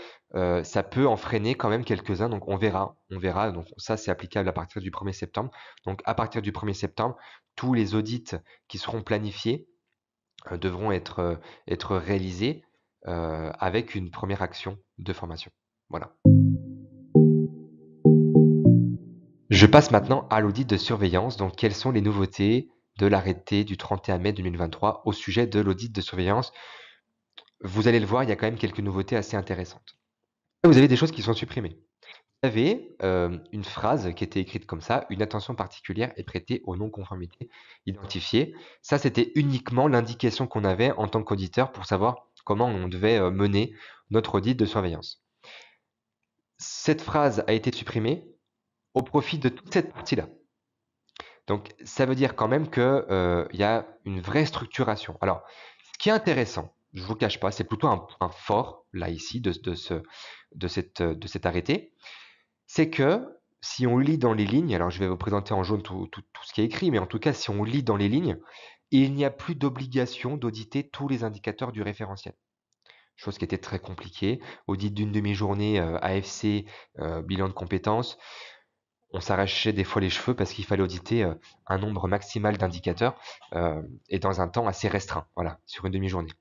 ça peut en freiner quand même quelques-uns. Donc, on verra. On verra. Donc, ça, c'est applicable à partir du 1er septembre. Donc, à partir du 1er septembre, tous les audits qui seront planifiés devront être, être réalisés avec une première action de formation. Voilà. Je passe maintenant à l'audit de surveillance. Donc, quelles sont les nouveautés de l'arrêté du 31 mai 2023 au sujet de l'audit de surveillance. Vous allez le voir, il y a quand même quelques nouveautés assez intéressantes. Vous avez des choses qui sont supprimées. Vous avez euh, une phrase qui était écrite comme ça, une attention particulière est prêtée aux non-conformités identifiées. Ça, c'était uniquement l'indication qu'on avait en tant qu'auditeur pour savoir comment on devait euh, mener notre audit de surveillance. Cette phrase a été supprimée au profit de toute cette partie-là. Donc ça veut dire quand même qu'il euh, y a une vraie structuration. Alors, ce qui est intéressant, je ne vous cache pas, c'est plutôt un point fort là ici de, ce, de, cette, de cet arrêté, c'est que si on lit dans les lignes, alors je vais vous présenter en jaune tout, ce qui est écrit, mais en tout cas si on lit dans les lignes, il n'y a plus d'obligation d'auditer tous les indicateurs du référentiel chose qui était très compliquée. Audit d'une demi-journée, euh, AFC, euh, bilan de compétences on s'arrachait des fois les cheveux parce qu'il fallait auditer euh, un nombre maximal d'indicateurs euh, et dans un temps assez restreint, voilà, sur une demi-journée.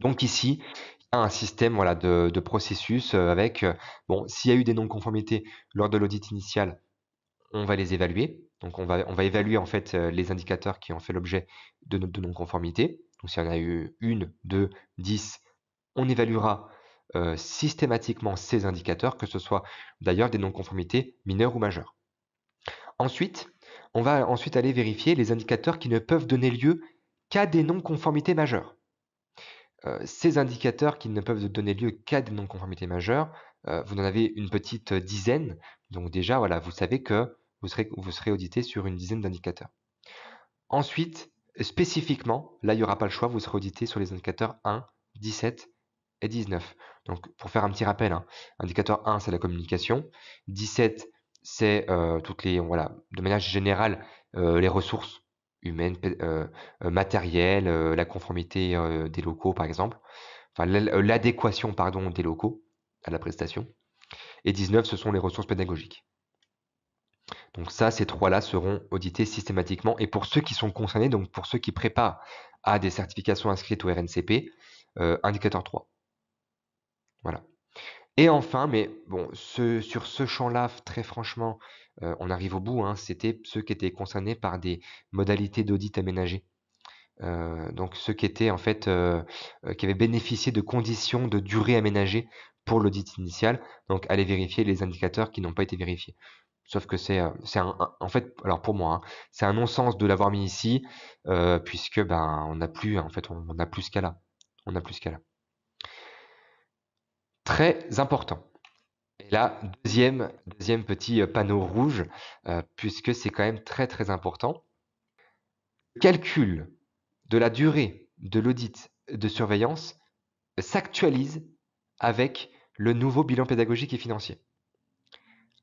Donc ici, un système voilà, de, processus euh, avec, bon, s'il y a eu des non-conformités lors de l'audit initial, on va les évaluer. Donc on va, on va évaluer en fait les indicateurs qui ont fait l'objet de, de non-conformité. Donc s'il y en a eu une, deux, dix, on évaluera euh, systématiquement ces indicateurs, que ce soit d'ailleurs des non-conformités mineures ou majeures. Ensuite, on va ensuite aller vérifier les indicateurs qui ne peuvent donner lieu qu'à des non-conformités majeures. Euh, ces indicateurs qui ne peuvent donner lieu qu'à des non-conformités majeures, euh, vous en avez une petite dizaine. Donc déjà, voilà, vous savez que vous serez, vous serez audité sur une dizaine d'indicateurs. Ensuite, spécifiquement, là, il n'y aura pas le choix, vous serez audité sur les indicateurs 1, 17, et 19. Donc pour faire un petit rappel, hein, indicateur 1 c'est la communication, 17 c'est euh, toutes les voilà de manière générale euh, les ressources humaines, euh, matérielles, la conformité des locaux par exemple, enfin l'adéquation pardon des locaux à la prestation. Et 19 ce sont les ressources pédagogiques. Donc ça, ces trois-là seront audités systématiquement. Et pour ceux qui sont concernés, donc pour ceux qui préparent à des certifications inscrites au RNCP, indicateur 3. Voilà. Et enfin, mais bon, ce, sur ce champ-là, très franchement, euh, on arrive au bout, hein, c'était ceux qui étaient concernés par des modalités d'audit aménagées. Euh, donc ceux qui étaient en fait euh, qui avaient bénéficié de conditions de durée aménagée pour l'audit initial, donc aller vérifier les indicateurs qui n'ont pas été vérifiés. Sauf que c'est en fait alors pour moi hein, c'est un non-sens de l'avoir mis ici puisque ben on n'a plus en fait on n'a plus ce cas là on n'a plus ce cas là très important. Et là, deuxième, deuxième petit euh, panneau rouge, euh, puisque c'est quand même très très important. Le calcul de la durée de l'audit de surveillance s'actualise avec le nouveau bilan pédagogique et financier.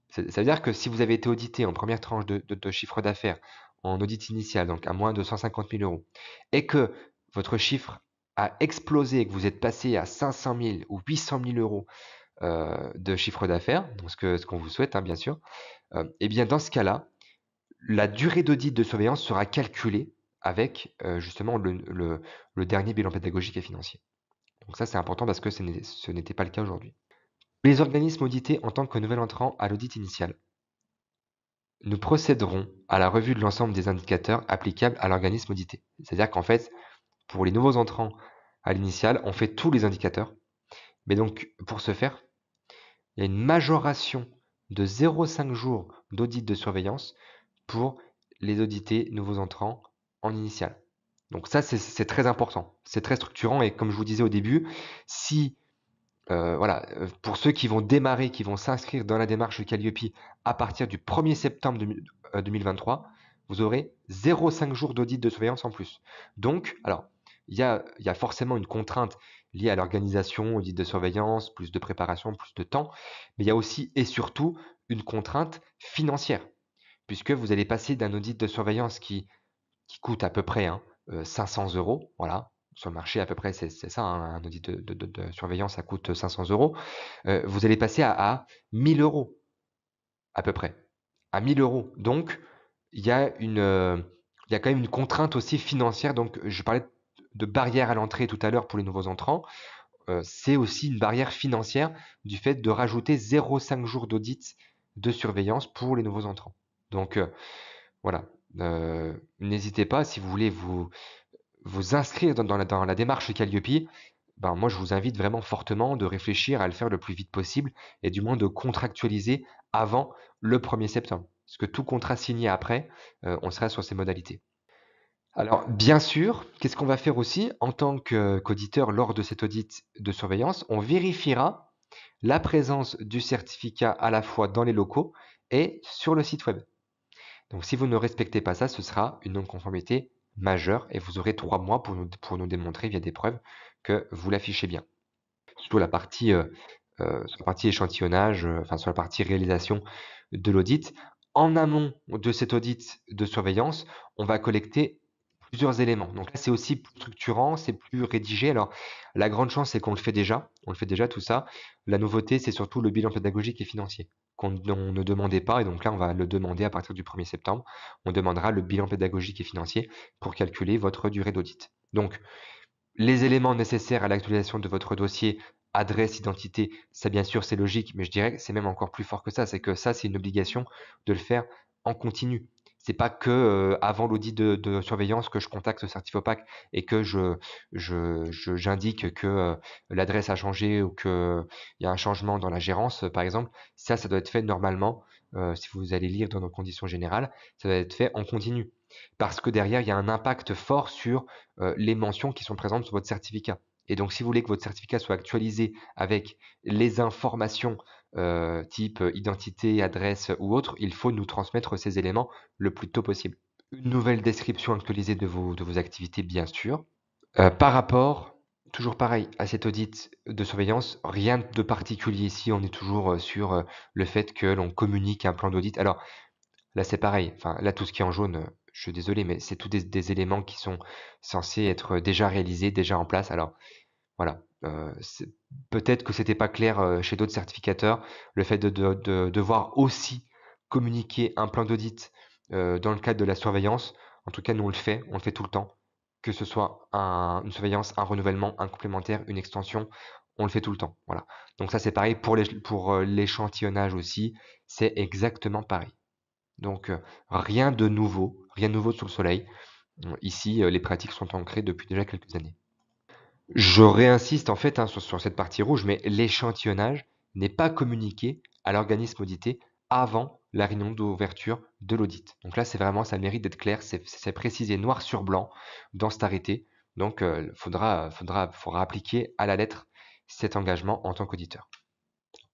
Ça veut dire que si vous avez été audité en première tranche de, de chiffre d'affaires en audit initial, donc à moins de 150 000 euros, et que votre chiffre a explosé et que vous êtes passé à 500 000 ou 800 000 euros euh, de chiffre d'affaires, ce qu'on ce qu'on vous souhaite hein, bien sûr, et euh, eh bien dans ce cas-là, la durée d'audit de surveillance sera calculée avec euh, justement le, dernier bilan pédagogique et financier. Donc ça c'est important parce que ce n'était pas le cas aujourd'hui. Les organismes audités en tant que nouvel entrant à l'audit initial. Nous procéderons à la revue de l'ensemble des indicateurs applicables à l'organisme audité. C'est-à-dire qu'en fait, pour les nouveaux entrants à l'initial, on fait tous les indicateurs. Mais donc, pour ce faire, il y a une majoration de 0,5 jours d'audit de surveillance pour les audités nouveaux entrants en initial. Donc ça, c'est très important, c'est très structurant et comme je vous disais au début, si euh, voilà, pour ceux qui vont démarrer, qui vont s'inscrire dans la démarche Calliope à partir du 1er septembre 2023, euh, vous aurez 0,5 jours d'audit de surveillance en plus. Donc, alors, il y a, forcément une contrainte liée à l'organisation, audit de surveillance, plus de préparation, plus de temps, mais il y a aussi et surtout une contrainte financière, puisque vous allez passer d'un audit de surveillance qui, coûte à peu près 500 hein, euh, euros, voilà, sur le marché à peu près, c'est ça, hein, un audit de, surveillance, ça coûte 500 euros, euh, vous allez passer à, 1000 euros, à peu près, à 1000 euros. Donc, il y a une... Euh, il a quand même une contrainte aussi financière. Donc, je parlais de barrière à l'entrée tout à l'heure pour les nouveaux entrants, euh, c'est aussi une barrière financière du fait de rajouter 0,5 jours d'audit de surveillance pour les nouveaux entrants. Donc euh, voilà, euh, n'hésitez pas si vous voulez vous, vous inscrire dans, la, dans la, démarche Calliope. Ben, moi, je vous invite vraiment fortement de réfléchir à le faire le plus vite possible et du moins de contractualiser avant le 1er septembre. Parce que tout contrat signé après, on sera sur ces modalités. Alors, bien sûr, qu'est-ce qu'on va faire aussi en tant qu'auditeur lors de cet audit de surveillance On vérifiera la présence du certificat à la fois dans les locaux et sur le site web. Donc, si vous ne respectez pas ça, ce sera une non-conformité majeure et vous aurez trois mois pour nous, pour nous démontrer via des preuves que vous l'affichez bien. Surtout la partie, euh, euh, sur la partie échantillonnage, euh, enfin sur la partie réalisation de l'audit. En amont de cet audit de surveillance, on va collecter plusieurs éléments. Donc là, c'est aussi plus structurant, c'est plus rédigé. Alors, la grande chance, c'est qu'on le fait déjà. On le fait déjà, tout ça. La nouveauté, c'est surtout le bilan pédagogique et financier qu'on ne demandait pas. Et donc là, on va le demander à partir du 1er septembre. On demandera le bilan pédagogique et financier pour calculer votre durée d'audit. Donc, les éléments nécessaires à l'actualisation de votre dossier, adresse, identité, ça bien sûr c'est logique, mais je dirais que c'est même encore plus fort que ça, c'est que ça c'est une obligation de le faire en continu c'est pas que avant l'audit de, surveillance que je contacte Certifopac et que je, j'indique je, que l'adresse a changé ou que il y a un changement dans la gérance, par exemple. Ça, ça doit être fait normalement. si vous allez lire dans nos conditions générales, ça doit être fait en continu. Parce que derrière, il y a un impact fort sur les mentions qui sont présentes sur votre certificat. Et donc, si vous voulez que votre certificat soit actualisé avec les informations euh, type euh, identité, adresse ou autre, il faut nous transmettre ces éléments le plus tôt possible. Une nouvelle description actualisée de vos, activités, bien sûr. Euh, par rapport, toujours pareil, à cet audit de surveillance, rien de particulier ici. On est toujours sur le fait que l'on communique un plan d'audit. Alors, là, c'est pareil. Enfin, là, tout ce qui est en jaune, je suis désolé, mais c'est tous des, éléments qui sont censés être déjà réalisés, déjà en place. Alors, voilà. Euh, peut-être que c'était pas clair euh, chez d'autres certificateurs, le fait de, devoir aussi communiquer un plan d'audit euh, dans le cadre de la surveillance. En tout cas, nous on le fait, on le fait tout le temps, que ce soit une surveillance, un renouvellement, un complémentaire, une extension, on le fait tout le temps. Voilà. Donc ça c'est pareil pour l'échantillonnage aussi, c'est exactement pareil. Donc rien de nouveau, rien de nouveau sous le soleil. Ici, les pratiques sont ancrées depuis déjà quelques années. Je réinsiste en fait hein, sur, cette partie rouge, mais l'échantillonnage n'est pas communiqué à l'organisme audité avant la réunion d'ouverture de l'audit. Donc là, c'est vraiment, ça mérite d'être clair, c'est précisé noir sur blanc dans cet arrêté. Donc il euh, faudra, faudra, faudra appliquer à la lettre cet engagement en tant qu'auditeur.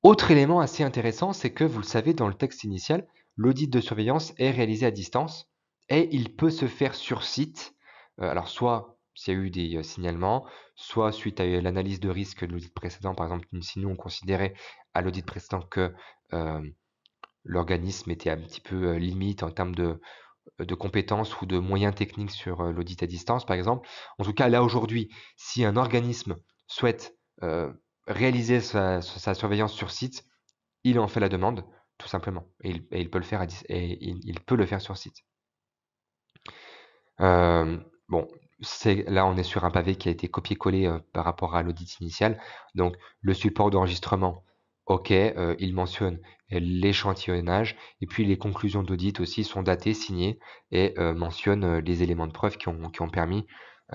Autre élément assez intéressant, c'est que vous le savez dans le texte initial, l'audit de surveillance est réalisé à distance et il peut se faire sur site, euh, alors soit s'il y a eu des signalements, soit suite à l'analyse de risque de l'audit précédent, par exemple, si nous on considérait à l'audit précédent que l'organisme était un petit peu limite en termes de, compétences ou de moyens techniques sur l'audit à distance, par exemple. En tout cas, là aujourd'hui, si un organisme souhaite réaliser sa, surveillance sur site, il en fait la demande, tout simplement, et il, peut le faire et peut le faire sur site. bon, c'est là on est sur un pavé qui a été copié-collé euh, par rapport à l'audit initial. Donc le support d'enregistrement, ok, euh, il mentionne l'échantillonnage et puis les conclusions d'audit aussi sont datées, signées et euh, mentionnent les éléments de preuve qui ont, permis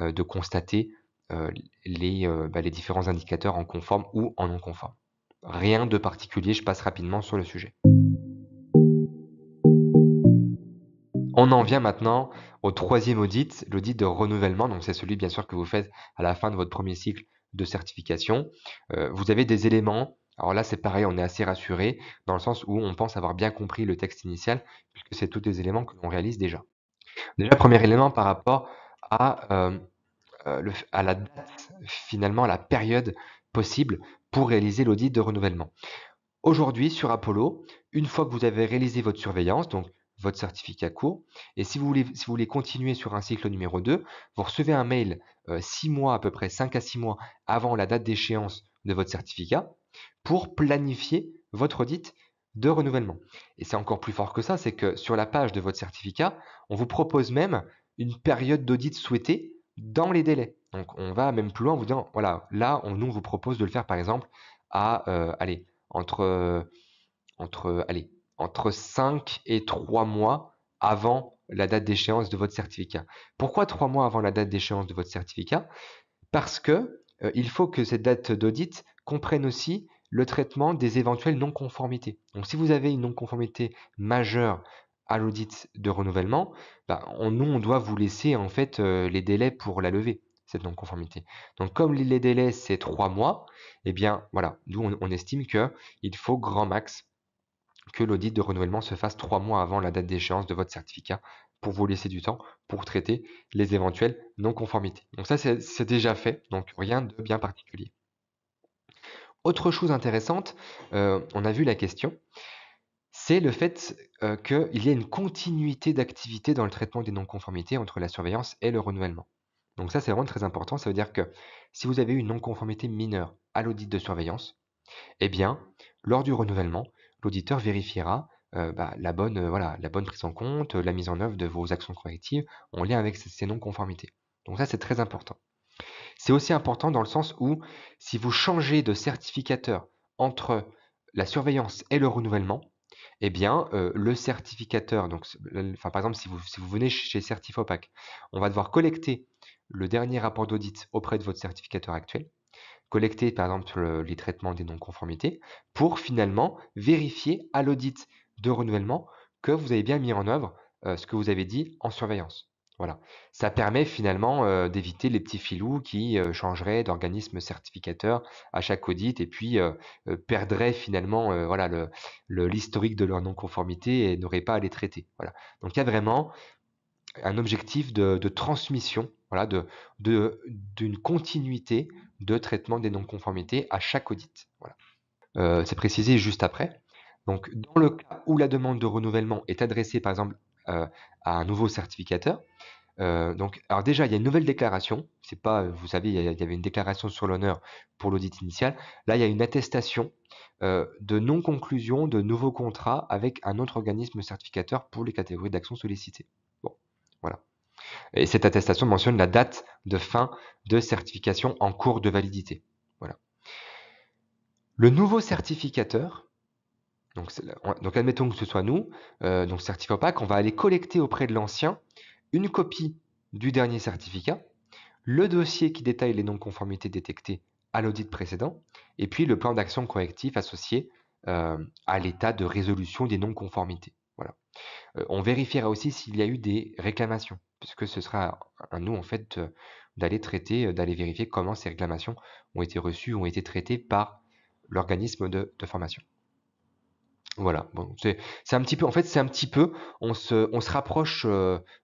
de constater les, bah, les différents indicateurs en conforme ou en non conforme. Rien de particulier, je passe rapidement sur le sujet. On en vient maintenant au troisième audit, l'audit de renouvellement. Donc c'est celui bien sûr que vous faites à la fin de votre premier cycle de certification. Euh, vous avez des éléments. Alors là c'est pareil, on est assez rassuré dans le sens où on pense avoir bien compris le texte initial puisque c'est tous des éléments que l'on réalise déjà. Déjà premier élément par rapport à, euh, euh, à la date finalement, à la période possible pour réaliser l'audit de renouvellement. Aujourd'hui sur Apollo, une fois que vous avez réalisé votre surveillance, donc votre certificat court. Et si vous voulez, si vous voulez continuer sur un cycle numéro 2, vous recevez un mail 6 euh, mois, à peu près 5 à 6 mois avant la date d'échéance de votre certificat pour planifier votre audit de renouvellement. Et c'est encore plus fort que ça, c'est que sur la page de votre certificat, on vous propose même une période d'audit souhaitée dans les délais. Donc on va même plus loin en vous disant, voilà, là, on, nous, vous propose de le faire par exemple à, euh, allez, entre, euh, entre, allez, entre 5 et 3 mois avant la date d'échéance de votre certificat. Pourquoi 3 mois avant la date d'échéance de votre certificat Parce que euh, il faut que cette date d'audit comprenne aussi le traitement des éventuelles non-conformités. Donc si vous avez une non-conformité majeure à l'audit de renouvellement, bah, nous, on doit vous laisser en fait euh, les délais pour la lever, cette non-conformité. Donc comme les délais, c'est 3 mois, eh bien voilà, nous, on, on estime qu'il faut grand max que l'audit de renouvellement se fasse trois mois avant la date d'échéance de votre certificat pour vous laisser du temps pour traiter les éventuelles non-conformités. Donc ça, c'est déjà fait, donc rien de bien particulier. Autre chose intéressante, euh, on a vu la question, c'est le fait euh, qu'il y a une continuité d'activité dans le traitement des non-conformités entre la surveillance et le renouvellement. Donc ça, c'est vraiment très important. Ça veut dire que si vous avez une non-conformité mineure à l'audit de surveillance, eh bien, lors du renouvellement, l'auditeur vérifiera euh, bah, la, bonne, euh, voilà, la bonne prise en compte, la mise en œuvre de vos actions correctives en lien avec ces non-conformités. Donc ça, c'est très important. C'est aussi important dans le sens où si vous changez de certificateur entre la surveillance et le renouvellement, eh bien, euh, le certificateur, donc, enfin, par exemple, si vous, si vous venez chez Certifopac, on va devoir collecter le dernier rapport d'audit auprès de votre certificateur actuel collecter par exemple les traitements des non-conformités pour finalement vérifier à l'audit de renouvellement que vous avez bien mis en œuvre euh, ce que vous avez dit en surveillance. Voilà. Ça permet finalement euh, d'éviter les petits filous qui euh, changeraient d'organisme certificateur à chaque audit et puis perdraient finalement voilà l'historique de leur non-conformité et n'auraient pas à les traiter. Voilà. Donc il y a vraiment un objectif de, transmission, voilà, de d'une continuité de traitement des non-conformités à chaque audit. Voilà. Euh, c'est précisé juste après. Donc, dans le cas où la demande de renouvellement est adressée, par exemple, euh, à un nouveau certificateur, euh, donc, alors déjà, il y a une nouvelle déclaration. C'est pas, vous savez, il y, avait une déclaration sur l'honneur pour l'audit initial. Là, il y a une attestation de non-conclusion de nouveaux contrats avec un autre organisme certificateur pour les catégories d'actions sollicitées. Et cette attestation mentionne la date de fin de certification en cours de validité. Voilà. Le nouveau certificateur, donc, admettons que ce soit nous, euh, donc Certifopac, on va aller collecter auprès de l'ancien une copie du dernier certificat, le dossier qui détaille les non-conformités détectées à l'audit précédent, et puis le plan d'action correctif associé euh, à l'état de résolution des non-conformités on vérifiera aussi s'il y a eu des réclamations, puisque ce sera à nous en fait d'aller traiter, d'aller vérifier comment ces réclamations ont été reçues, ont été traitées par l'organisme de, formation. Voilà, c'est un petit peu, en fait, c'est un petit peu, on se, on se rapproche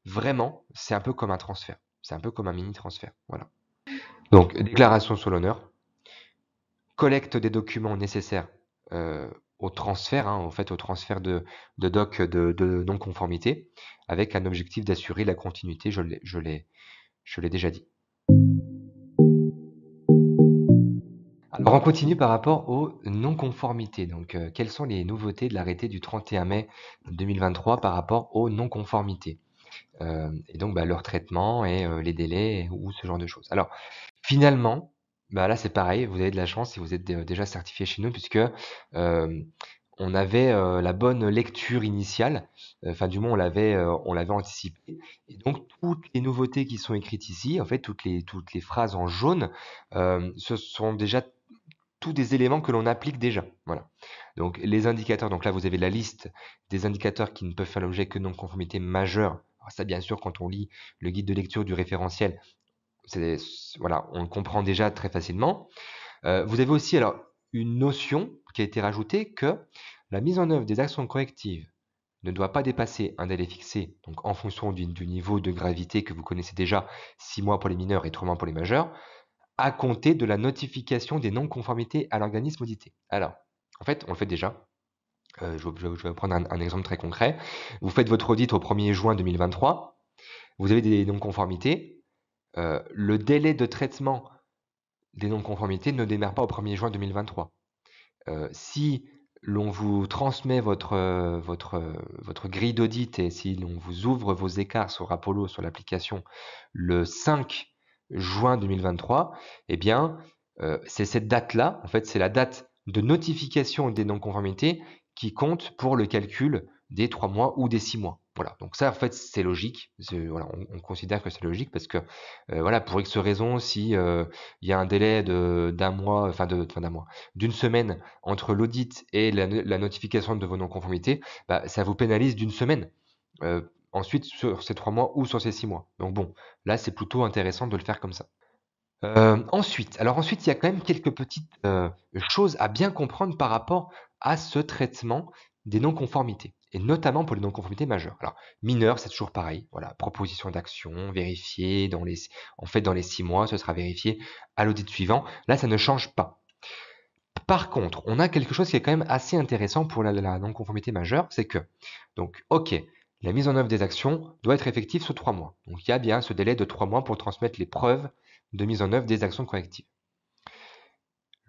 vraiment, c'est un peu comme un transfert, c'est un peu comme un mini transfert, voilà. Donc, déclaration sur l'honneur, collecte des documents nécessaires au transfert, hein, en fait, au transfert de, doc de, non-conformité, avec un objectif d'assurer la continuité, je l'ai, je l'ai, je l'ai déjà dit. Alors on continue par rapport aux non-conformités. Donc euh, quelles sont les nouveautés de l'arrêté du 31 mai 2023 par rapport aux non-conformités euh, Et donc bah, leur traitement et euh, les délais ou ce genre de choses. Alors finalement, bah là, c'est pareil, vous avez de la chance si vous êtes euh, déjà certifié chez nous, puisque on avait la bonne lecture initiale, enfin du moins on l'avait on l'avait anticipé. Et donc toutes les nouveautés qui sont écrites ici, en fait toutes les toutes les phrases en jaune, ce sont déjà tous des éléments que l'on applique déjà. Voilà. Donc les indicateurs, donc là vous avez la liste des indicateurs qui ne peuvent faire l'objet que non-conformité majeure. Alors ça bien sûr quand on lit le guide de lecture du référentiel, voilà, on le comprend déjà très facilement. Euh, vous avez aussi alors une notion qui a été rajoutée que la mise en œuvre des actions correctives ne doit pas dépasser un délai fixé, donc en fonction du, niveau de gravité que vous connaissez déjà, 6 mois pour les mineurs et 3 mois pour les majeurs, à compter de la notification des non-conformités à l'organisme audité. Alors, en fait, on le fait déjà. Euh, je, vais prendre un, un exemple très concret. Vous faites votre audit au 1er juin 2023. Vous avez des non-conformités euh, le délai de traitement des non-conformités ne démarre pas au 1er juin 2023. Euh, si l'on vous transmet euh, votre, grille d'audit et si l'on vous ouvre vos écarts sur Apollo, sur l'application, le 5 juin 2023, eh bien, c'est cette date-là, en fait, c'est la date de notification des non-conformités qui compte pour le calcul des trois mois ou des six mois. Voilà, donc ça en fait c'est logique. on, considère que c'est logique parce que euh, voilà, pour X raison, si euh, il y a un délai d'un mois, enfin d'un mois, d'une semaine entre l'audit et la, notification de vos non-conformités, bah, ça vous pénalise d'une semaine. Euh, ensuite sur ces trois mois ou sur ces six mois. Donc bon, là c'est plutôt intéressant de le faire comme ça. ensuite, alors ensuite il y a quand même quelques petites choses à bien comprendre par rapport à ce traitement des non-conformités et notamment pour les non-conformités majeures. Alors, mineur, c'est toujours pareil. Voilà, proposition d'action, vérifiée dans les, en fait, dans les six mois, ce sera vérifié à l'audit suivant. Là, ça ne change pas. Par contre, on a quelque chose qui est quand même assez intéressant pour la, non-conformité majeure, c'est que, donc, ok, la mise en œuvre des actions doit être effective sous trois mois. Donc, il y a bien ce délai de trois mois pour transmettre les preuves de mise en œuvre des actions correctives.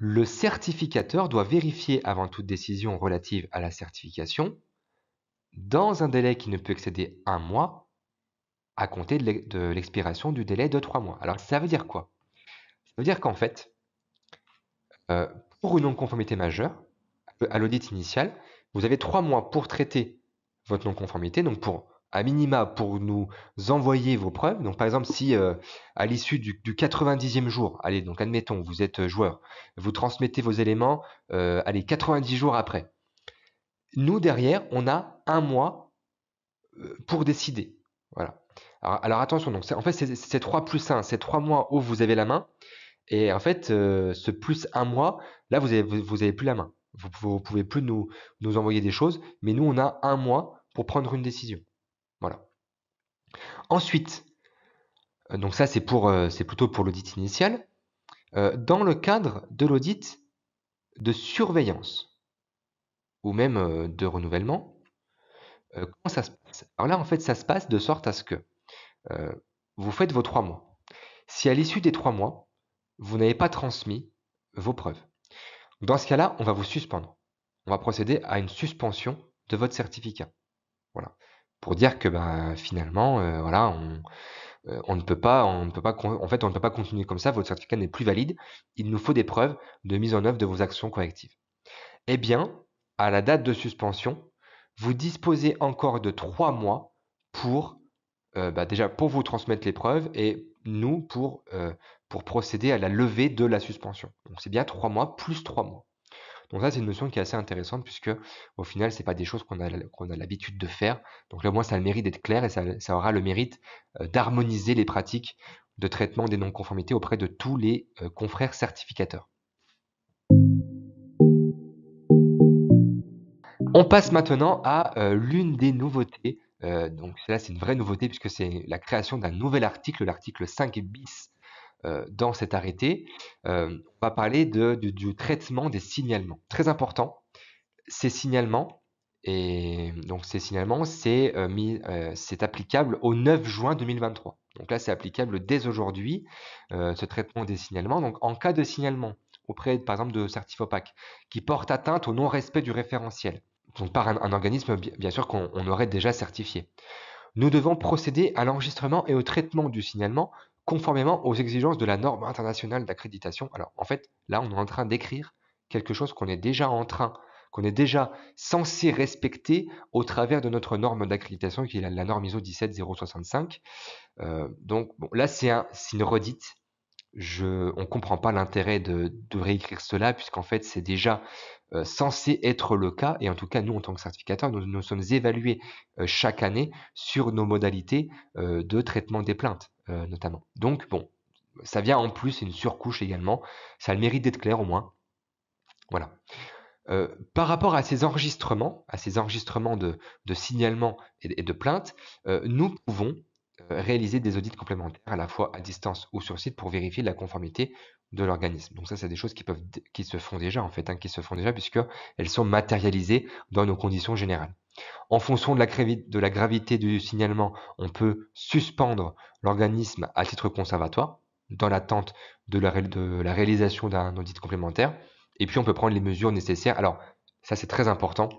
Le certificateur doit vérifier avant toute décision relative à la certification dans un délai qui ne peut excéder un mois, à compter de l'expiration du délai de trois mois. Alors ça veut dire quoi Ça veut dire qu'en fait, euh, pour une non-conformité majeure, à l'audit initial, vous avez trois mois pour traiter votre non-conformité, donc pour à minima pour nous envoyer vos preuves. Donc par exemple, si euh, à l'issue du, 90e jour, allez, donc admettons, vous êtes joueur, vous transmettez vos éléments, euh, allez, 90 jours après nous, derrière, on a un mois euh, pour décider. Voilà. Alors, attention, donc, en fait, c'est 3 plus 1, c'est 3 mois où vous avez la main. Et en fait, euh, ce plus un mois, là, vous n'avez vous, avez plus la main. Vous ne pouvez plus nous, envoyer des choses, mais nous, on a un mois pour prendre une décision. Voilà. Ensuite, euh, donc ça, c'est c'est plutôt pour l'audit initial. dans le cadre de l'audit de surveillance, ou même de renouvellement. comment ça se passe Alors là, en fait, ça se passe de sorte à ce que vous faites vos trois mois. Si à l'issue des trois mois, vous n'avez pas transmis vos preuves, dans ce cas-là, on va vous suspendre. On va procéder à une suspension de votre certificat. Voilà. Pour dire que ben, finalement, voilà, on, ne peut pas, on ne peut pas, en fait, on ne peut pas continuer comme ça. Votre certificat n'est plus valide. Il nous faut des preuves de mise en œuvre de vos actions correctives. Eh bien, à la date de suspension, vous disposez encore de trois mois pour euh, bah, déjà pour vous transmettre les preuves et nous pour, euh, pour procéder à la levée de la suspension. Donc c'est bien trois mois plus trois mois. Donc ça c'est une notion qui est assez intéressante puisque au final ce n'est pas des choses qu'on a, qu'on a l'habitude de faire. Donc là au moins ça a le mérite d'être clair et ça, aura le mérite euh, d'harmoniser les pratiques de traitement des non-conformités auprès de tous les confrères certificateurs. On passe maintenant à euh, l'une des nouveautés. Euh, donc là, c'est une vraie nouveauté puisque c'est la création d'un nouvel article, l'article 5 bis euh, dans cet arrêté. on va parler de, du traitement des signalements. Très important, ces signalements, et donc ces signalements, c'est applicable au 9 juin 2023. Donc là, c'est applicable dès aujourd'hui, ce traitement des signalements. Donc en cas de signalement auprès, par exemple, de Certifopac, qui porte atteinte au non-respect du référentiel, donc par un, organisme bien sûr qu'on aurait déjà certifié. Nous devons procéder à l'enregistrement et au traitement du signalement conformément aux exigences de la norme internationale d'accréditation. Alors en fait, là on est en train d'écrire quelque chose qu'on est déjà en train, qu'on est déjà censé respecter au travers de notre norme d'accréditation qui est la, norme ISO 17065. Euh, donc bon, là c'est un, une redite, on ne comprend pas l'intérêt de, réécrire cela, puisqu'en fait, c'est déjà euh, censé être le cas, et en tout cas, nous, en tant que certificateurs, nous, nous sommes évalués euh, chaque année sur nos modalités euh, de traitement des plaintes, notamment. Donc, bon, ça vient en plus, c'est une surcouche également, ça a le mérite d'être clair au moins. Voilà. par rapport à ces enregistrements, à ces enregistrements de, signalement et, et de plaintes, nous pouvons euh, réaliser des audits complémentaires à la fois à distance ou sur site pour vérifier la conformité de l'organisme. Donc ça, c'est des choses qui peuvent, qui se font déjà en fait, hein, qui se font déjà puisque elles sont matérialisées dans nos conditions générales. En fonction de la, gravité du signalement, on peut suspendre l'organisme à titre conservatoire dans l'attente de, la, réalisation d'un audit complémentaire. Et puis on peut prendre les mesures nécessaires. Alors ça, c'est très important.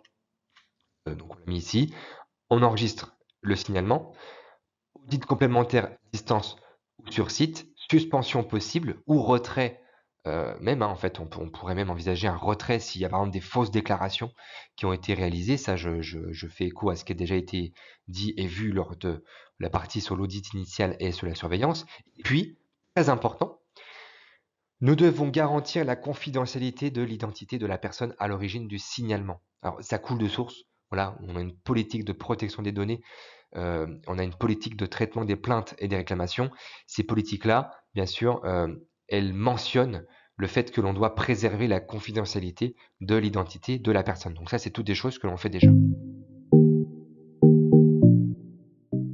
Euh, donc on l'a mis ici. On enregistre le signalement audit complémentaire à distance ou sur site, suspension possible ou retrait. Euh, même, hein, en fait, on, pourrait même envisager un retrait s'il y a par exemple des fausses déclarations qui ont été réalisées. Ça, je, fais écho à ce qui a déjà été dit et vu lors de la partie sur l'audit initial et sur la surveillance. puis, très important, nous devons garantir la confidentialité de l'identité de la personne à l'origine du signalement. Alors, ça coule de source. Voilà, on a une politique de protection des données euh, on a une politique de traitement des plaintes et des réclamations. Ces politiques-là, bien sûr, euh, elles mentionnent le fait que l'on doit préserver la confidentialité de l'identité de la personne. Donc ça, c'est toutes des choses que l'on fait déjà.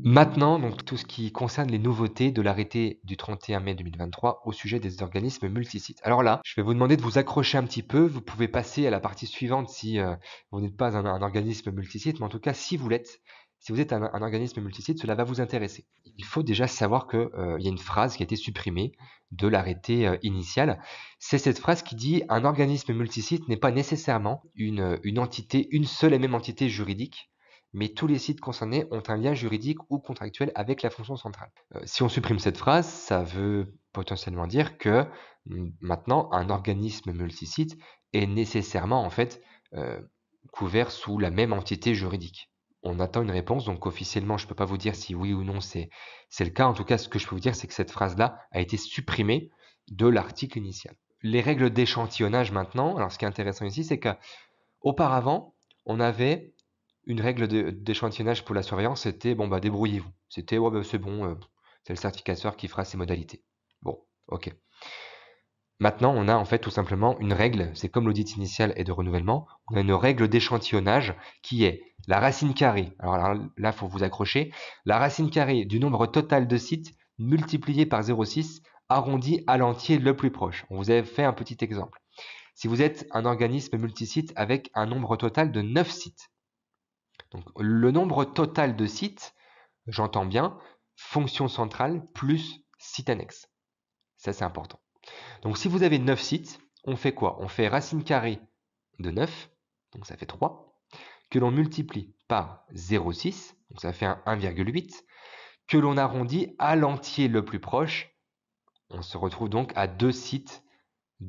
Maintenant, donc, tout ce qui concerne les nouveautés de l'arrêté du 31 mai 2023 au sujet des organismes multisites. Alors là, je vais vous demander de vous accrocher un petit peu. Vous pouvez passer à la partie suivante si euh, vous n'êtes pas un, un organisme multisite, mais en tout cas, si vous l'êtes, si vous êtes un, organisme multisite, cela va vous intéresser. Il faut déjà savoir qu'il euh, y a une phrase qui a été supprimée de l'arrêté euh, initial. C'est cette phrase qui dit un organisme multisite n'est pas nécessairement euh, une, entité, une seule et même entité juridique, mais tous les sites concernés ont un lien juridique ou contractuel avec la fonction centrale. si on supprime cette phrase, ça veut potentiellement dire que maintenant un organisme multisite est nécessairement en fait couvert sous la même entité juridique on attend une réponse. Donc officiellement, je ne peux pas vous dire si oui ou non c'est le cas. En tout cas, ce que je peux vous dire, c'est que cette phrase-là a été supprimée de l'article initial. Les règles d'échantillonnage maintenant, alors ce qui est intéressant ici, c'est qu'auparavant, on avait une règle d'échantillonnage pour la surveillance, c'était bon bah débrouillez-vous. C'était ouais bah, c'est bon, euh, c'est le certificateur qui fera ses modalités. Bon, ok. Maintenant, on a en fait tout simplement une règle, c'est comme l'audit initial et de renouvellement, on a une règle d'échantillonnage qui est la racine carrée. Alors là, il faut vous accrocher. La racine carrée du nombre total de sites multiplié par 0,6 arrondi à l'entier le plus proche. On vous avait fait un petit exemple. Si vous êtes un organisme multisite avec un nombre total de 9 sites, donc le nombre total de sites, j'entends bien, fonction centrale plus site annexe. Ça, c'est important. Donc si vous avez 9 sites, on fait quoi On fait racine carrée de 9, donc ça fait 3, que l'on multiplie par 0,6, donc ça fait 1,8, que l'on arrondit à l'entier le plus proche. On se retrouve donc à deux sites,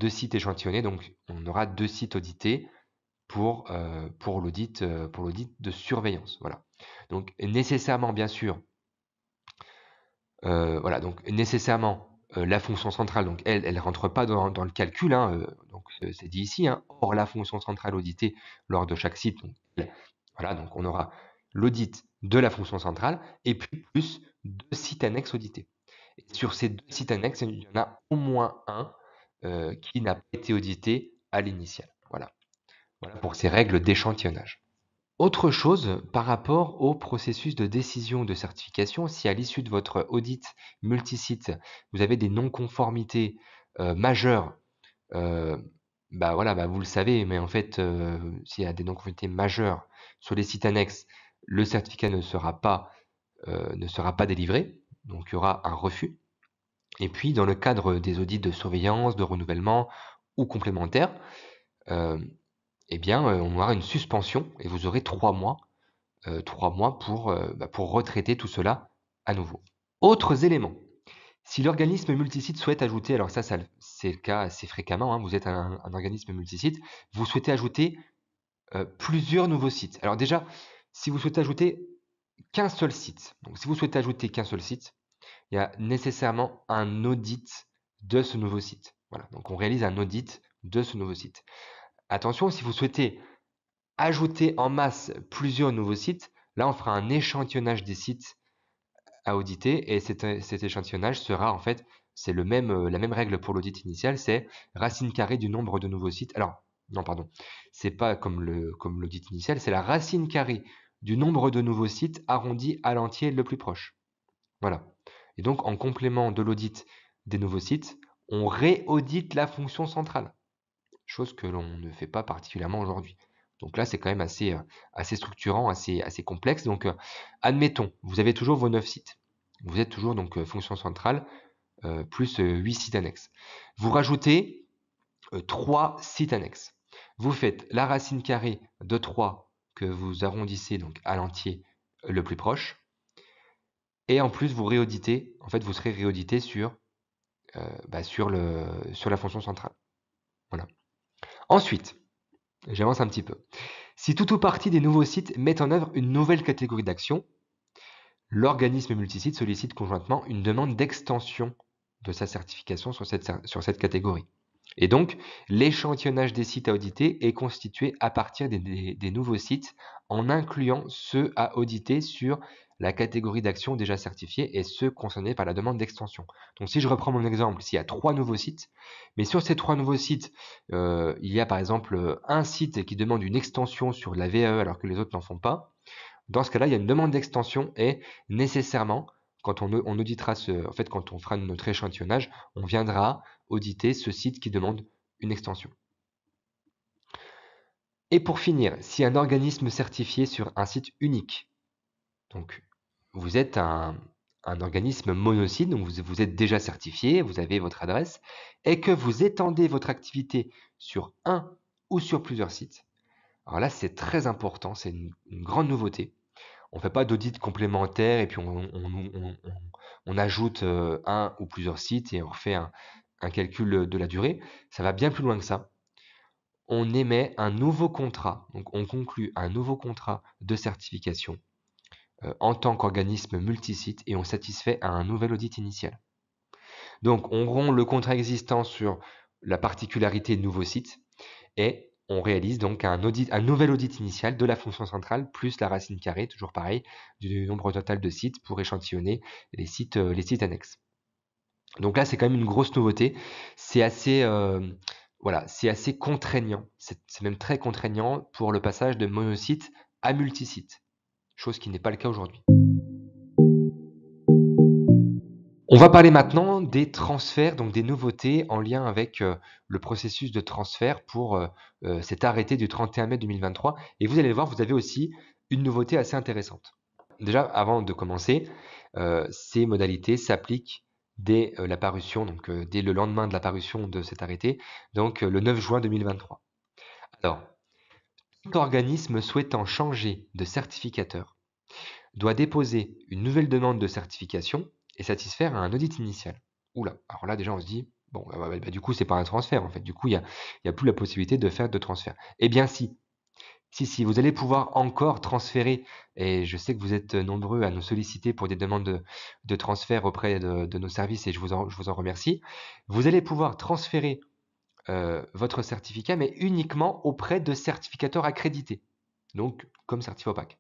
sites échantillonnés, donc on aura deux sites audités pour, euh, euh, pour l'audit de surveillance. Voilà. Donc nécessairement, bien sûr, euh, voilà, donc nécessairement, euh, la fonction centrale, donc elle, elle rentre pas dans, le calcul, hein, euh, donc euh, c'est dit ici, hein. or la fonction centrale auditée lors de chaque site, voilà, donc on aura l'audit de la fonction centrale et puis plus deux sites annexes audités. Et sur ces deux sites annexes, il y en a au moins un qui n'a pas été audité à l'initial. Voilà. Voilà pour ces règles d'échantillonnage. Autre chose, par rapport au processus de décision de certification, si à l'issue de votre audit multisite, vous avez des non-conformités euh, majeures, euh, bah voilà, bah vous le savez, mais en fait, euh, s'il y a des non-conformités majeures sur les sites annexes, le certificat ne sera pas, euh, ne sera pas délivré, donc il y aura un refus. Et puis, dans le cadre des audits de surveillance, de renouvellement ou complémentaires, eh bien, euh, on aura une suspension et vous aurez trois mois, euh, mois pour, euh, bah, pour retraiter tout cela à nouveau. Autres éléments. Si l'organisme multisite souhaite ajouter, alors ça, c'est le cas assez fréquemment, hein, vous êtes un, organisme multisite, vous souhaitez ajouter plusieurs nouveaux sites. Alors déjà, si vous souhaitez ajouter qu'un seul site, donc si vous souhaitez ajouter qu'un seul site, il y a nécessairement un audit de ce nouveau site. Voilà, donc on réalise un audit de ce nouveau site. Attention, si vous souhaitez ajouter en masse plusieurs nouveaux sites, là on fera un échantillonnage des sites à auditer et cet, échantillonnage sera en fait, c'est le même, euh, la même règle pour l'audit initial, c'est racine carrée du nombre de nouveaux sites. Alors, non pardon, c'est pas comme le comme l'audit initial, c'est la racine carrée du nombre de nouveaux sites arrondi à l'entier le plus proche. Voilà. Et donc en complément de l'audit des nouveaux sites, on réaudite la fonction centrale chose que l'on ne fait pas particulièrement aujourd'hui. Donc là, c'est quand même assez, euh, assez structurant, assez, assez complexe. Donc, euh, admettons, vous avez toujours vos 9 sites. Vous êtes toujours donc euh, fonction centrale plus 8 sites annexes. Vous rajoutez 3 sites annexes. Vous faites la racine carrée de 3 que vous arrondissez donc à l'entier le plus proche. Et en plus, vous réauditez, en fait, vous serez réaudité sur, bah, sur, le, sur la fonction centrale. Ensuite, j'avance un petit peu. Si tout ou partie des nouveaux sites met en œuvre une nouvelle catégorie d'action, l'organisme multisite sollicite conjointement une demande d'extension de sa certification sur cette, sur cette catégorie. Et donc, l'échantillonnage des sites à auditer est constitué à partir des, nouveaux sites en incluant ceux à auditer sur la catégorie d'actions déjà certifiées et ceux concernés par la demande d'extension. Donc si je reprends mon exemple, s'il y a trois nouveaux sites, mais sur ces trois nouveaux sites, euh, il y a par exemple euh, un site qui demande une extension sur la VAE e alors que les autres n'en font pas, dans ce cas-là, il y a une demande d'extension et nécessairement, quand on, on, auditera ce, en fait, quand on fera notre échantillonnage, on viendra auditer ce site qui demande une extension. Et pour finir, si un organisme certifié sur un site unique donc, vous êtes un, organisme monocide, donc vous, êtes déjà certifié, vous avez votre adresse, et que vous étendez votre activité sur un ou sur plusieurs sites. Alors là, c'est très important, c'est une, grande nouveauté. On ne fait pas d'audit complémentaire et puis on, ajoute euh, un ou plusieurs sites et on refait un calcul de la durée. Ça va bien plus loin que ça on émet un nouveau contrat, donc on conclut un nouveau contrat de certification euh, en tant qu'organisme multisite et on satisfait à un nouvel audit initial. Donc on rompt le contrat existant sur la particularité nouveau site et on réalise donc un, nouvel audit initial de la fonction centrale plus la racine carrée, toujours pareil, du nombre total de sites pour échantillonner les sites, euh, les sites annexes. Donc là, c'est quand même une grosse nouveauté. C'est assez, euh, voilà, c'est assez contraignant. C'est même très contraignant pour le passage de monocyte à multisite chose qui n'est pas le cas aujourd'hui. On va parler maintenant des transferts, donc des nouveautés en lien avec euh, le processus de transfert pour euh, euh, cet arrêté du 31 mai 2023. Et vous allez voir, vous avez aussi une nouveauté assez intéressante. Déjà, avant de commencer, ces modalités s'appliquent dès la parution, donc dès le lendemain de la parution de cet arrêté, donc le 9 juin 2023. Alors, tout organisme souhaitant changer de certificateur doit déposer une nouvelle demande de certification et satisfaire à un audit initial. Oula, alors là déjà on se dit, bon, bah, bah, bah, du coup c'est pas un transfert en fait, du coup il n'y a, y a plus la possibilité de faire de transfert. Eh bien si, si, si, vous allez pouvoir encore transférer, et je sais que vous êtes nombreux à nous solliciter pour des demandes de, transfert auprès de, nos services, et je vous en remercie, vous allez pouvoir transférer euh, votre certificat, mais uniquement auprès de certificateurs accrédités, donc comme Certifopac.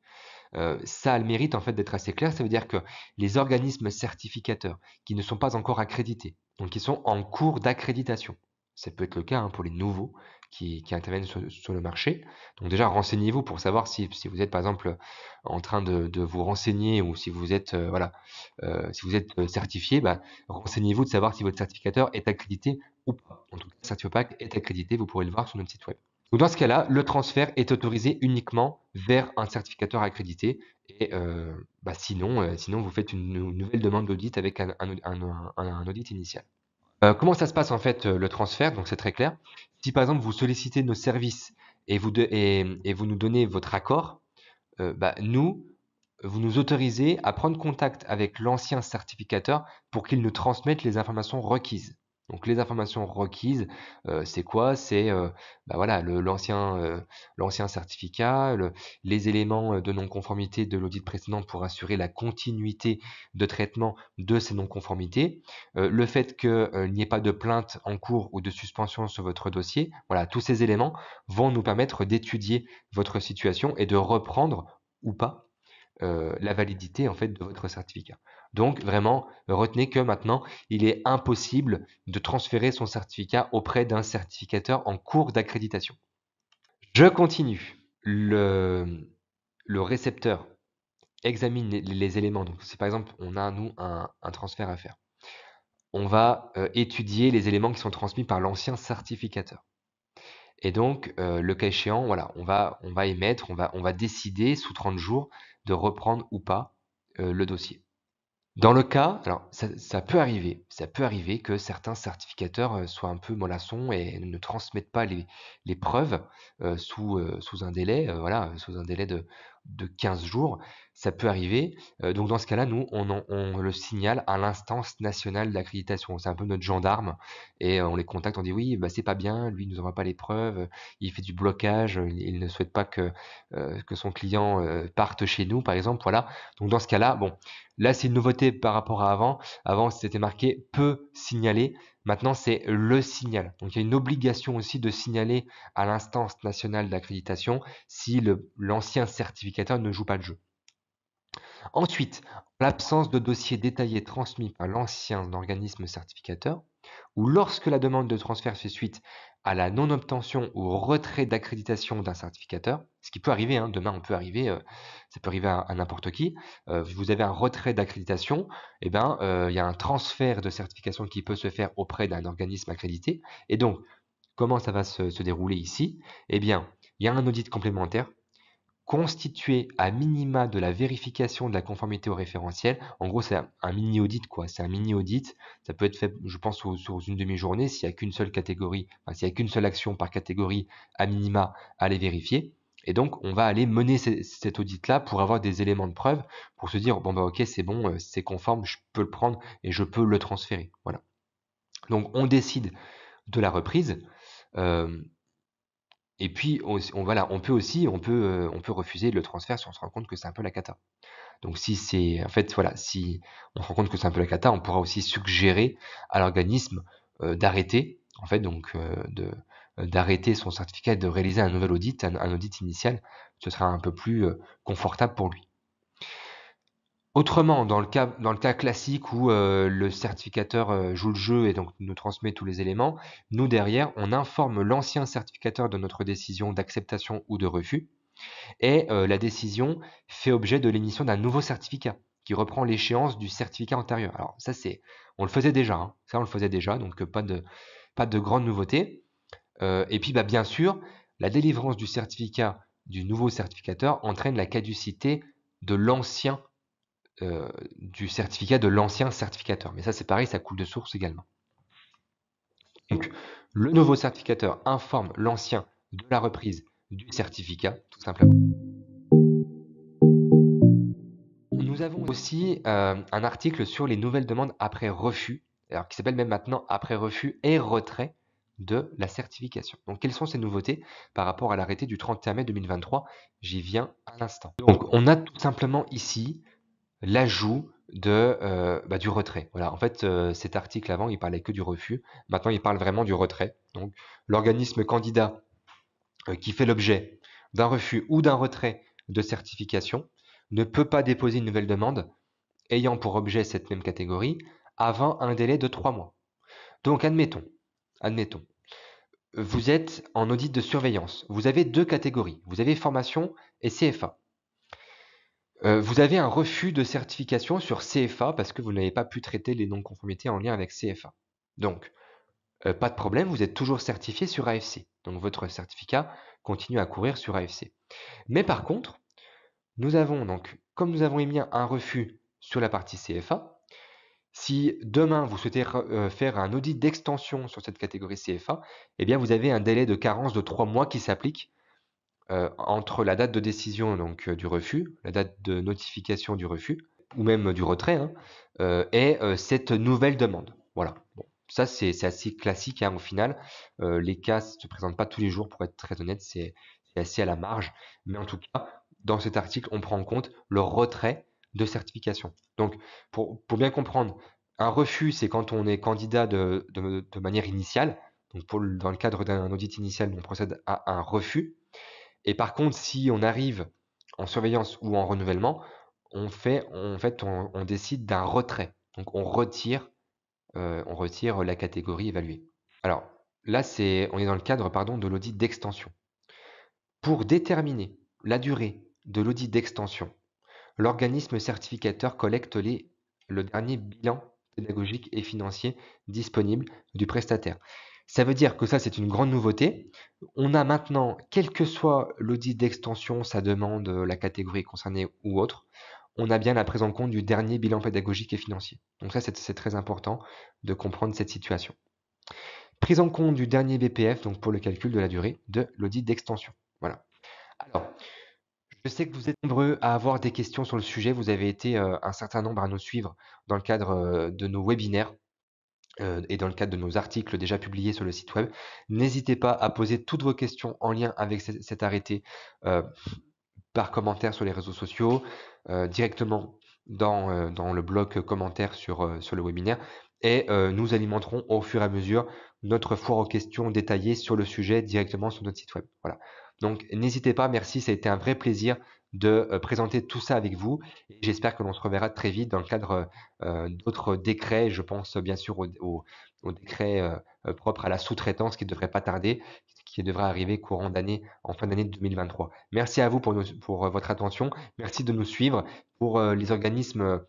Euh, ça a le mérite en fait d'être assez clair. Ça veut dire que les organismes certificateurs qui ne sont pas encore accrédités, donc qui sont en cours d'accréditation, ça peut être le cas hein, pour les nouveaux qui, interviennent sur, le marché. Donc déjà, renseignez-vous pour savoir si, vous êtes par exemple en train de, vous renseigner ou si vous êtes euh, voilà, si vous êtes certifié, bah, renseignez-vous de savoir si votre certificateur est accrédité ou pas. En tout cas, Certiopac est accrédité, vous pourrez le voir sur notre site web. Donc dans ce cas-là, le transfert est autorisé uniquement vers un certificateur accrédité. Et euh, bah, sinon, euh, sinon, vous faites une, nouvelle demande d'audit avec un, audit initial. Euh, comment ça se passe en fait le transfert Donc c'est très clair. Si par exemple vous sollicitez nos services et vous, nous donnez votre accord, bah, nous, vous nous autorisez à prendre contact avec l'ancien certificateur pour qu'il nous transmette les informations requises. Donc les informations requises, c'est quoi C'est euh, voilà l'ancien certificat, les éléments de non-conformité de l'audit précédent pour assurer la continuité de traitement de ces non-conformités, le fait qu'il n'y ait pas de plainte en cours ou de suspension sur votre dossier. Voilà, tous ces éléments vont nous permettre d'étudier votre situation et de reprendre ou pas la validité en fait de votre certificat. Donc vraiment, retenez que maintenant, il est impossible de transférer son certificat auprès d'un certificateur en cours d'accréditation. Je continue. Le, récepteur examine les, éléments. Donc c'est par exemple, on a nous un, transfert à faire. On va euh, étudier les éléments qui sont transmis par l'ancien certificateur. Et donc, euh, le cas échéant, voilà, on va, on va émettre, on va, on va décider sous 30 jours de reprendre ou pas euh, le dossier. Dans le cas, alors ça, peut arriver, ça peut arriver que certains certificateurs euh, soient un peu mollassons et ne transmettent pas les, preuves euh, euh, sous, un délai, voilà, sous un délai de, de 15 jours, ça peut arriver. Euh, donc dans ce cas-là, nous, on, le signale à l'instance nationale d'accréditation. C'est un peu notre gendarme. Et euh, on les contacte, on dit oui, bah, c'est pas bien, lui, il nous envoie pas les preuves, il fait du blocage, il, ne souhaite pas que, euh, que son client parte chez nous, par exemple. Voilà. Donc dans ce cas-là, bon, là, c'est une nouveauté par rapport à avant. Avant, c'était marqué peu signalé, Maintenant, c'est le signal. Donc, il y a une obligation aussi de signaler à l'instance nationale d'accréditation si l'ancien certificateur ne joue pas le jeu. Ensuite, l'absence de dossier détaillé transmis par l'ancien organisme certificateur, ou lorsque la demande de transfert fait suite à la non-obtention ou retrait d'accréditation d'un certificateur, ce qui peut arriver, hein, demain on peut arriver, euh, ça peut arriver à, n'importe qui, euh, vous avez un retrait d'accréditation, et eh ben, euh, il y a un transfert de certification qui peut se faire auprès d'un organisme accrédité. Et donc, comment ça va se, se dérouler ici Eh bien, il y a un audit complémentaire constitué à minima de la vérification de la conformité au référentiel. En gros, c'est un, mini audit, quoi. C'est un mini audit. Ça peut être fait, je pense, sur, une demi-journée. S'il n'y a qu'une seule catégorie, s'il n'y a qu'une seule action par catégorie, à minima, à les vérifier. Et donc, on va aller mener cet audit-là pour avoir des éléments de preuve, pour se dire, bon, bah, ok, c'est bon, euh, c'est conforme, je peux le prendre et je peux le transférer. Voilà. Donc, on décide de la reprise. Euh, et puis, on, voilà, on peut aussi, on peut, euh, on peut refuser le transfert si on se rend compte que c'est un peu la cata. Donc, si c'est, en fait, voilà, si on se rend compte que c'est un peu la cata, on pourra aussi suggérer à l'organisme euh, d'arrêter, en fait, donc, euh, de, d'arrêter son certificat et de réaliser un nouvel audit, un, audit initial. Ce sera un peu plus confortable pour lui. Autrement, dans le cas, classique où euh, le certificateur euh, joue le jeu et donc nous transmet tous les éléments, nous derrière, on informe l'ancien certificateur de notre décision d'acceptation ou de refus et euh, la décision fait objet de l'émission d'un nouveau certificat qui reprend l'échéance du certificat antérieur. Alors ça c'est, on le faisait déjà, hein. ça on le faisait déjà, donc pas de, grande nouveauté. et puis bah, bien sûr, la délivrance du certificat du nouveau certificateur entraîne la caducité de l'ancien euh, du certificat de l'ancien certificateur. Mais ça, c'est pareil, ça coule de source également. Donc, le nouveau certificateur informe l'ancien de la reprise du certificat, tout simplement. Nous avons aussi euh, un article sur les nouvelles demandes après refus, alors qui s'appelle même maintenant après refus et retrait de la certification. Donc, quelles sont ces nouveautés par rapport à l'arrêté du 31 mai 2023 J'y viens à l'instant. Donc, on a tout simplement ici l'ajout de euh, bah, du retrait. Voilà. En fait, euh, cet article avant, il parlait que du refus. Maintenant, il parle vraiment du retrait. Donc, l'organisme candidat euh, qui fait l'objet d'un refus ou d'un retrait de certification ne peut pas déposer une nouvelle demande ayant pour objet cette même catégorie avant un délai de trois mois. Donc, admettons, admettons, vous êtes en audit de surveillance. Vous avez deux catégories. Vous avez formation et CFA. Euh, vous avez un refus de certification sur CFA parce que vous n'avez pas pu traiter les non-conformités en lien avec CFA. Donc, euh, pas de problème, vous êtes toujours certifié sur AFC. Donc, votre certificat continue à courir sur AFC. Mais par contre, nous avons donc, comme nous avons émis un refus sur la partie CFA, si demain vous souhaitez euh, faire un audit d'extension sur cette catégorie CFA, eh bien vous avez un délai de carence de 3 mois qui s'applique euh, entre la date de décision donc, euh, du refus, la date de notification du refus, ou même euh, du retrait, hein, et cette nouvelle demande. Voilà. Bon. Ça, c'est assez classique hein, au final. les cas ne se présentent pas tous les jours, pour être très honnête, c'est assez à la marge. Mais en tout cas, dans cet article, on prend en compte le retrait de certification. Donc, pour, bien comprendre, un refus, c'est quand on est candidat de, manière initiale. Donc, dans le cadre d'un audit initial, on procède à un refus et par contre, si on arrive en surveillance ou en renouvellement, on fait, en fait, on, décide d'un retrait. Donc on retire, euh, on retire la catégorie évaluée. Alors là, c'est, on est dans le cadre pardon, de l'audit d'extension. Pour déterminer la durée de l'audit d'extension, l'organisme certificateur collecte les, le dernier bilan pédagogique et financier disponible du prestataire. Ça veut dire que ça, c'est une grande nouveauté. On a maintenant, quel que soit l'audit d'extension, sa demande, euh, la catégorie concernée ou autre, on a bien la prise en compte du dernier bilan pédagogique et financier. Donc ça, c'est très important de comprendre cette situation. Prise en compte du dernier BPF, donc pour le calcul de la durée de l'audit d'extension. Voilà. Alors, je sais que vous êtes nombreux à avoir des questions sur le sujet. Vous avez été euh, un certain nombre à nous suivre dans le cadre euh, de nos webinaires euh, et dans le cadre de nos articles déjà publiés sur le site web. N'hésitez pas à poser toutes vos questions en lien avec cet arrêté euh, par commentaire sur les réseaux sociaux, euh, directement dans, le bloc commentaire sur, le webinaire. Et nous alimenterons au fur et à mesure notre foire aux questions détaillées sur le sujet directement sur notre site web. Voilà. Donc n'hésitez pas, merci, ça a été un vrai plaisir de présenter tout ça avec vous. J'espère que l'on se reverra très vite dans le cadre d'autres décrets. Je pense bien sûr au, décret propre à la sous-traitance qui ne devrait pas tarder, qui devrait arriver courant d'année, en fin d'année 2023. Merci à vous pour, votre attention. Merci de nous suivre. Pour les organismes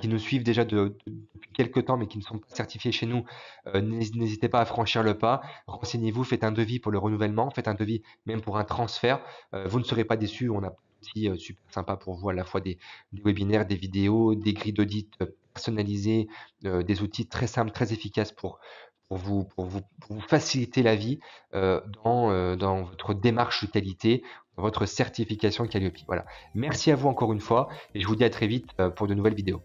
qui nous suivent déjà depuis quelques temps mais qui ne sont pas certifiés chez nous, n'hésitez pas à franchir le pas. Renseignez-vous, faites un devis pour le renouvellement, faites un devis même pour un transfert. vous ne serez pas déçus, on a super sympa pour vous, à la fois des, webinaires, des vidéos, des grilles d'audit personnalisées, des outils très simples, très efficaces pour, pour vous, pour vous, faciliter la vie dans, votre démarche qualité, votre certification Calliope. Voilà. Merci à vous encore une fois et je vous dis à très vite pour de nouvelles vidéos.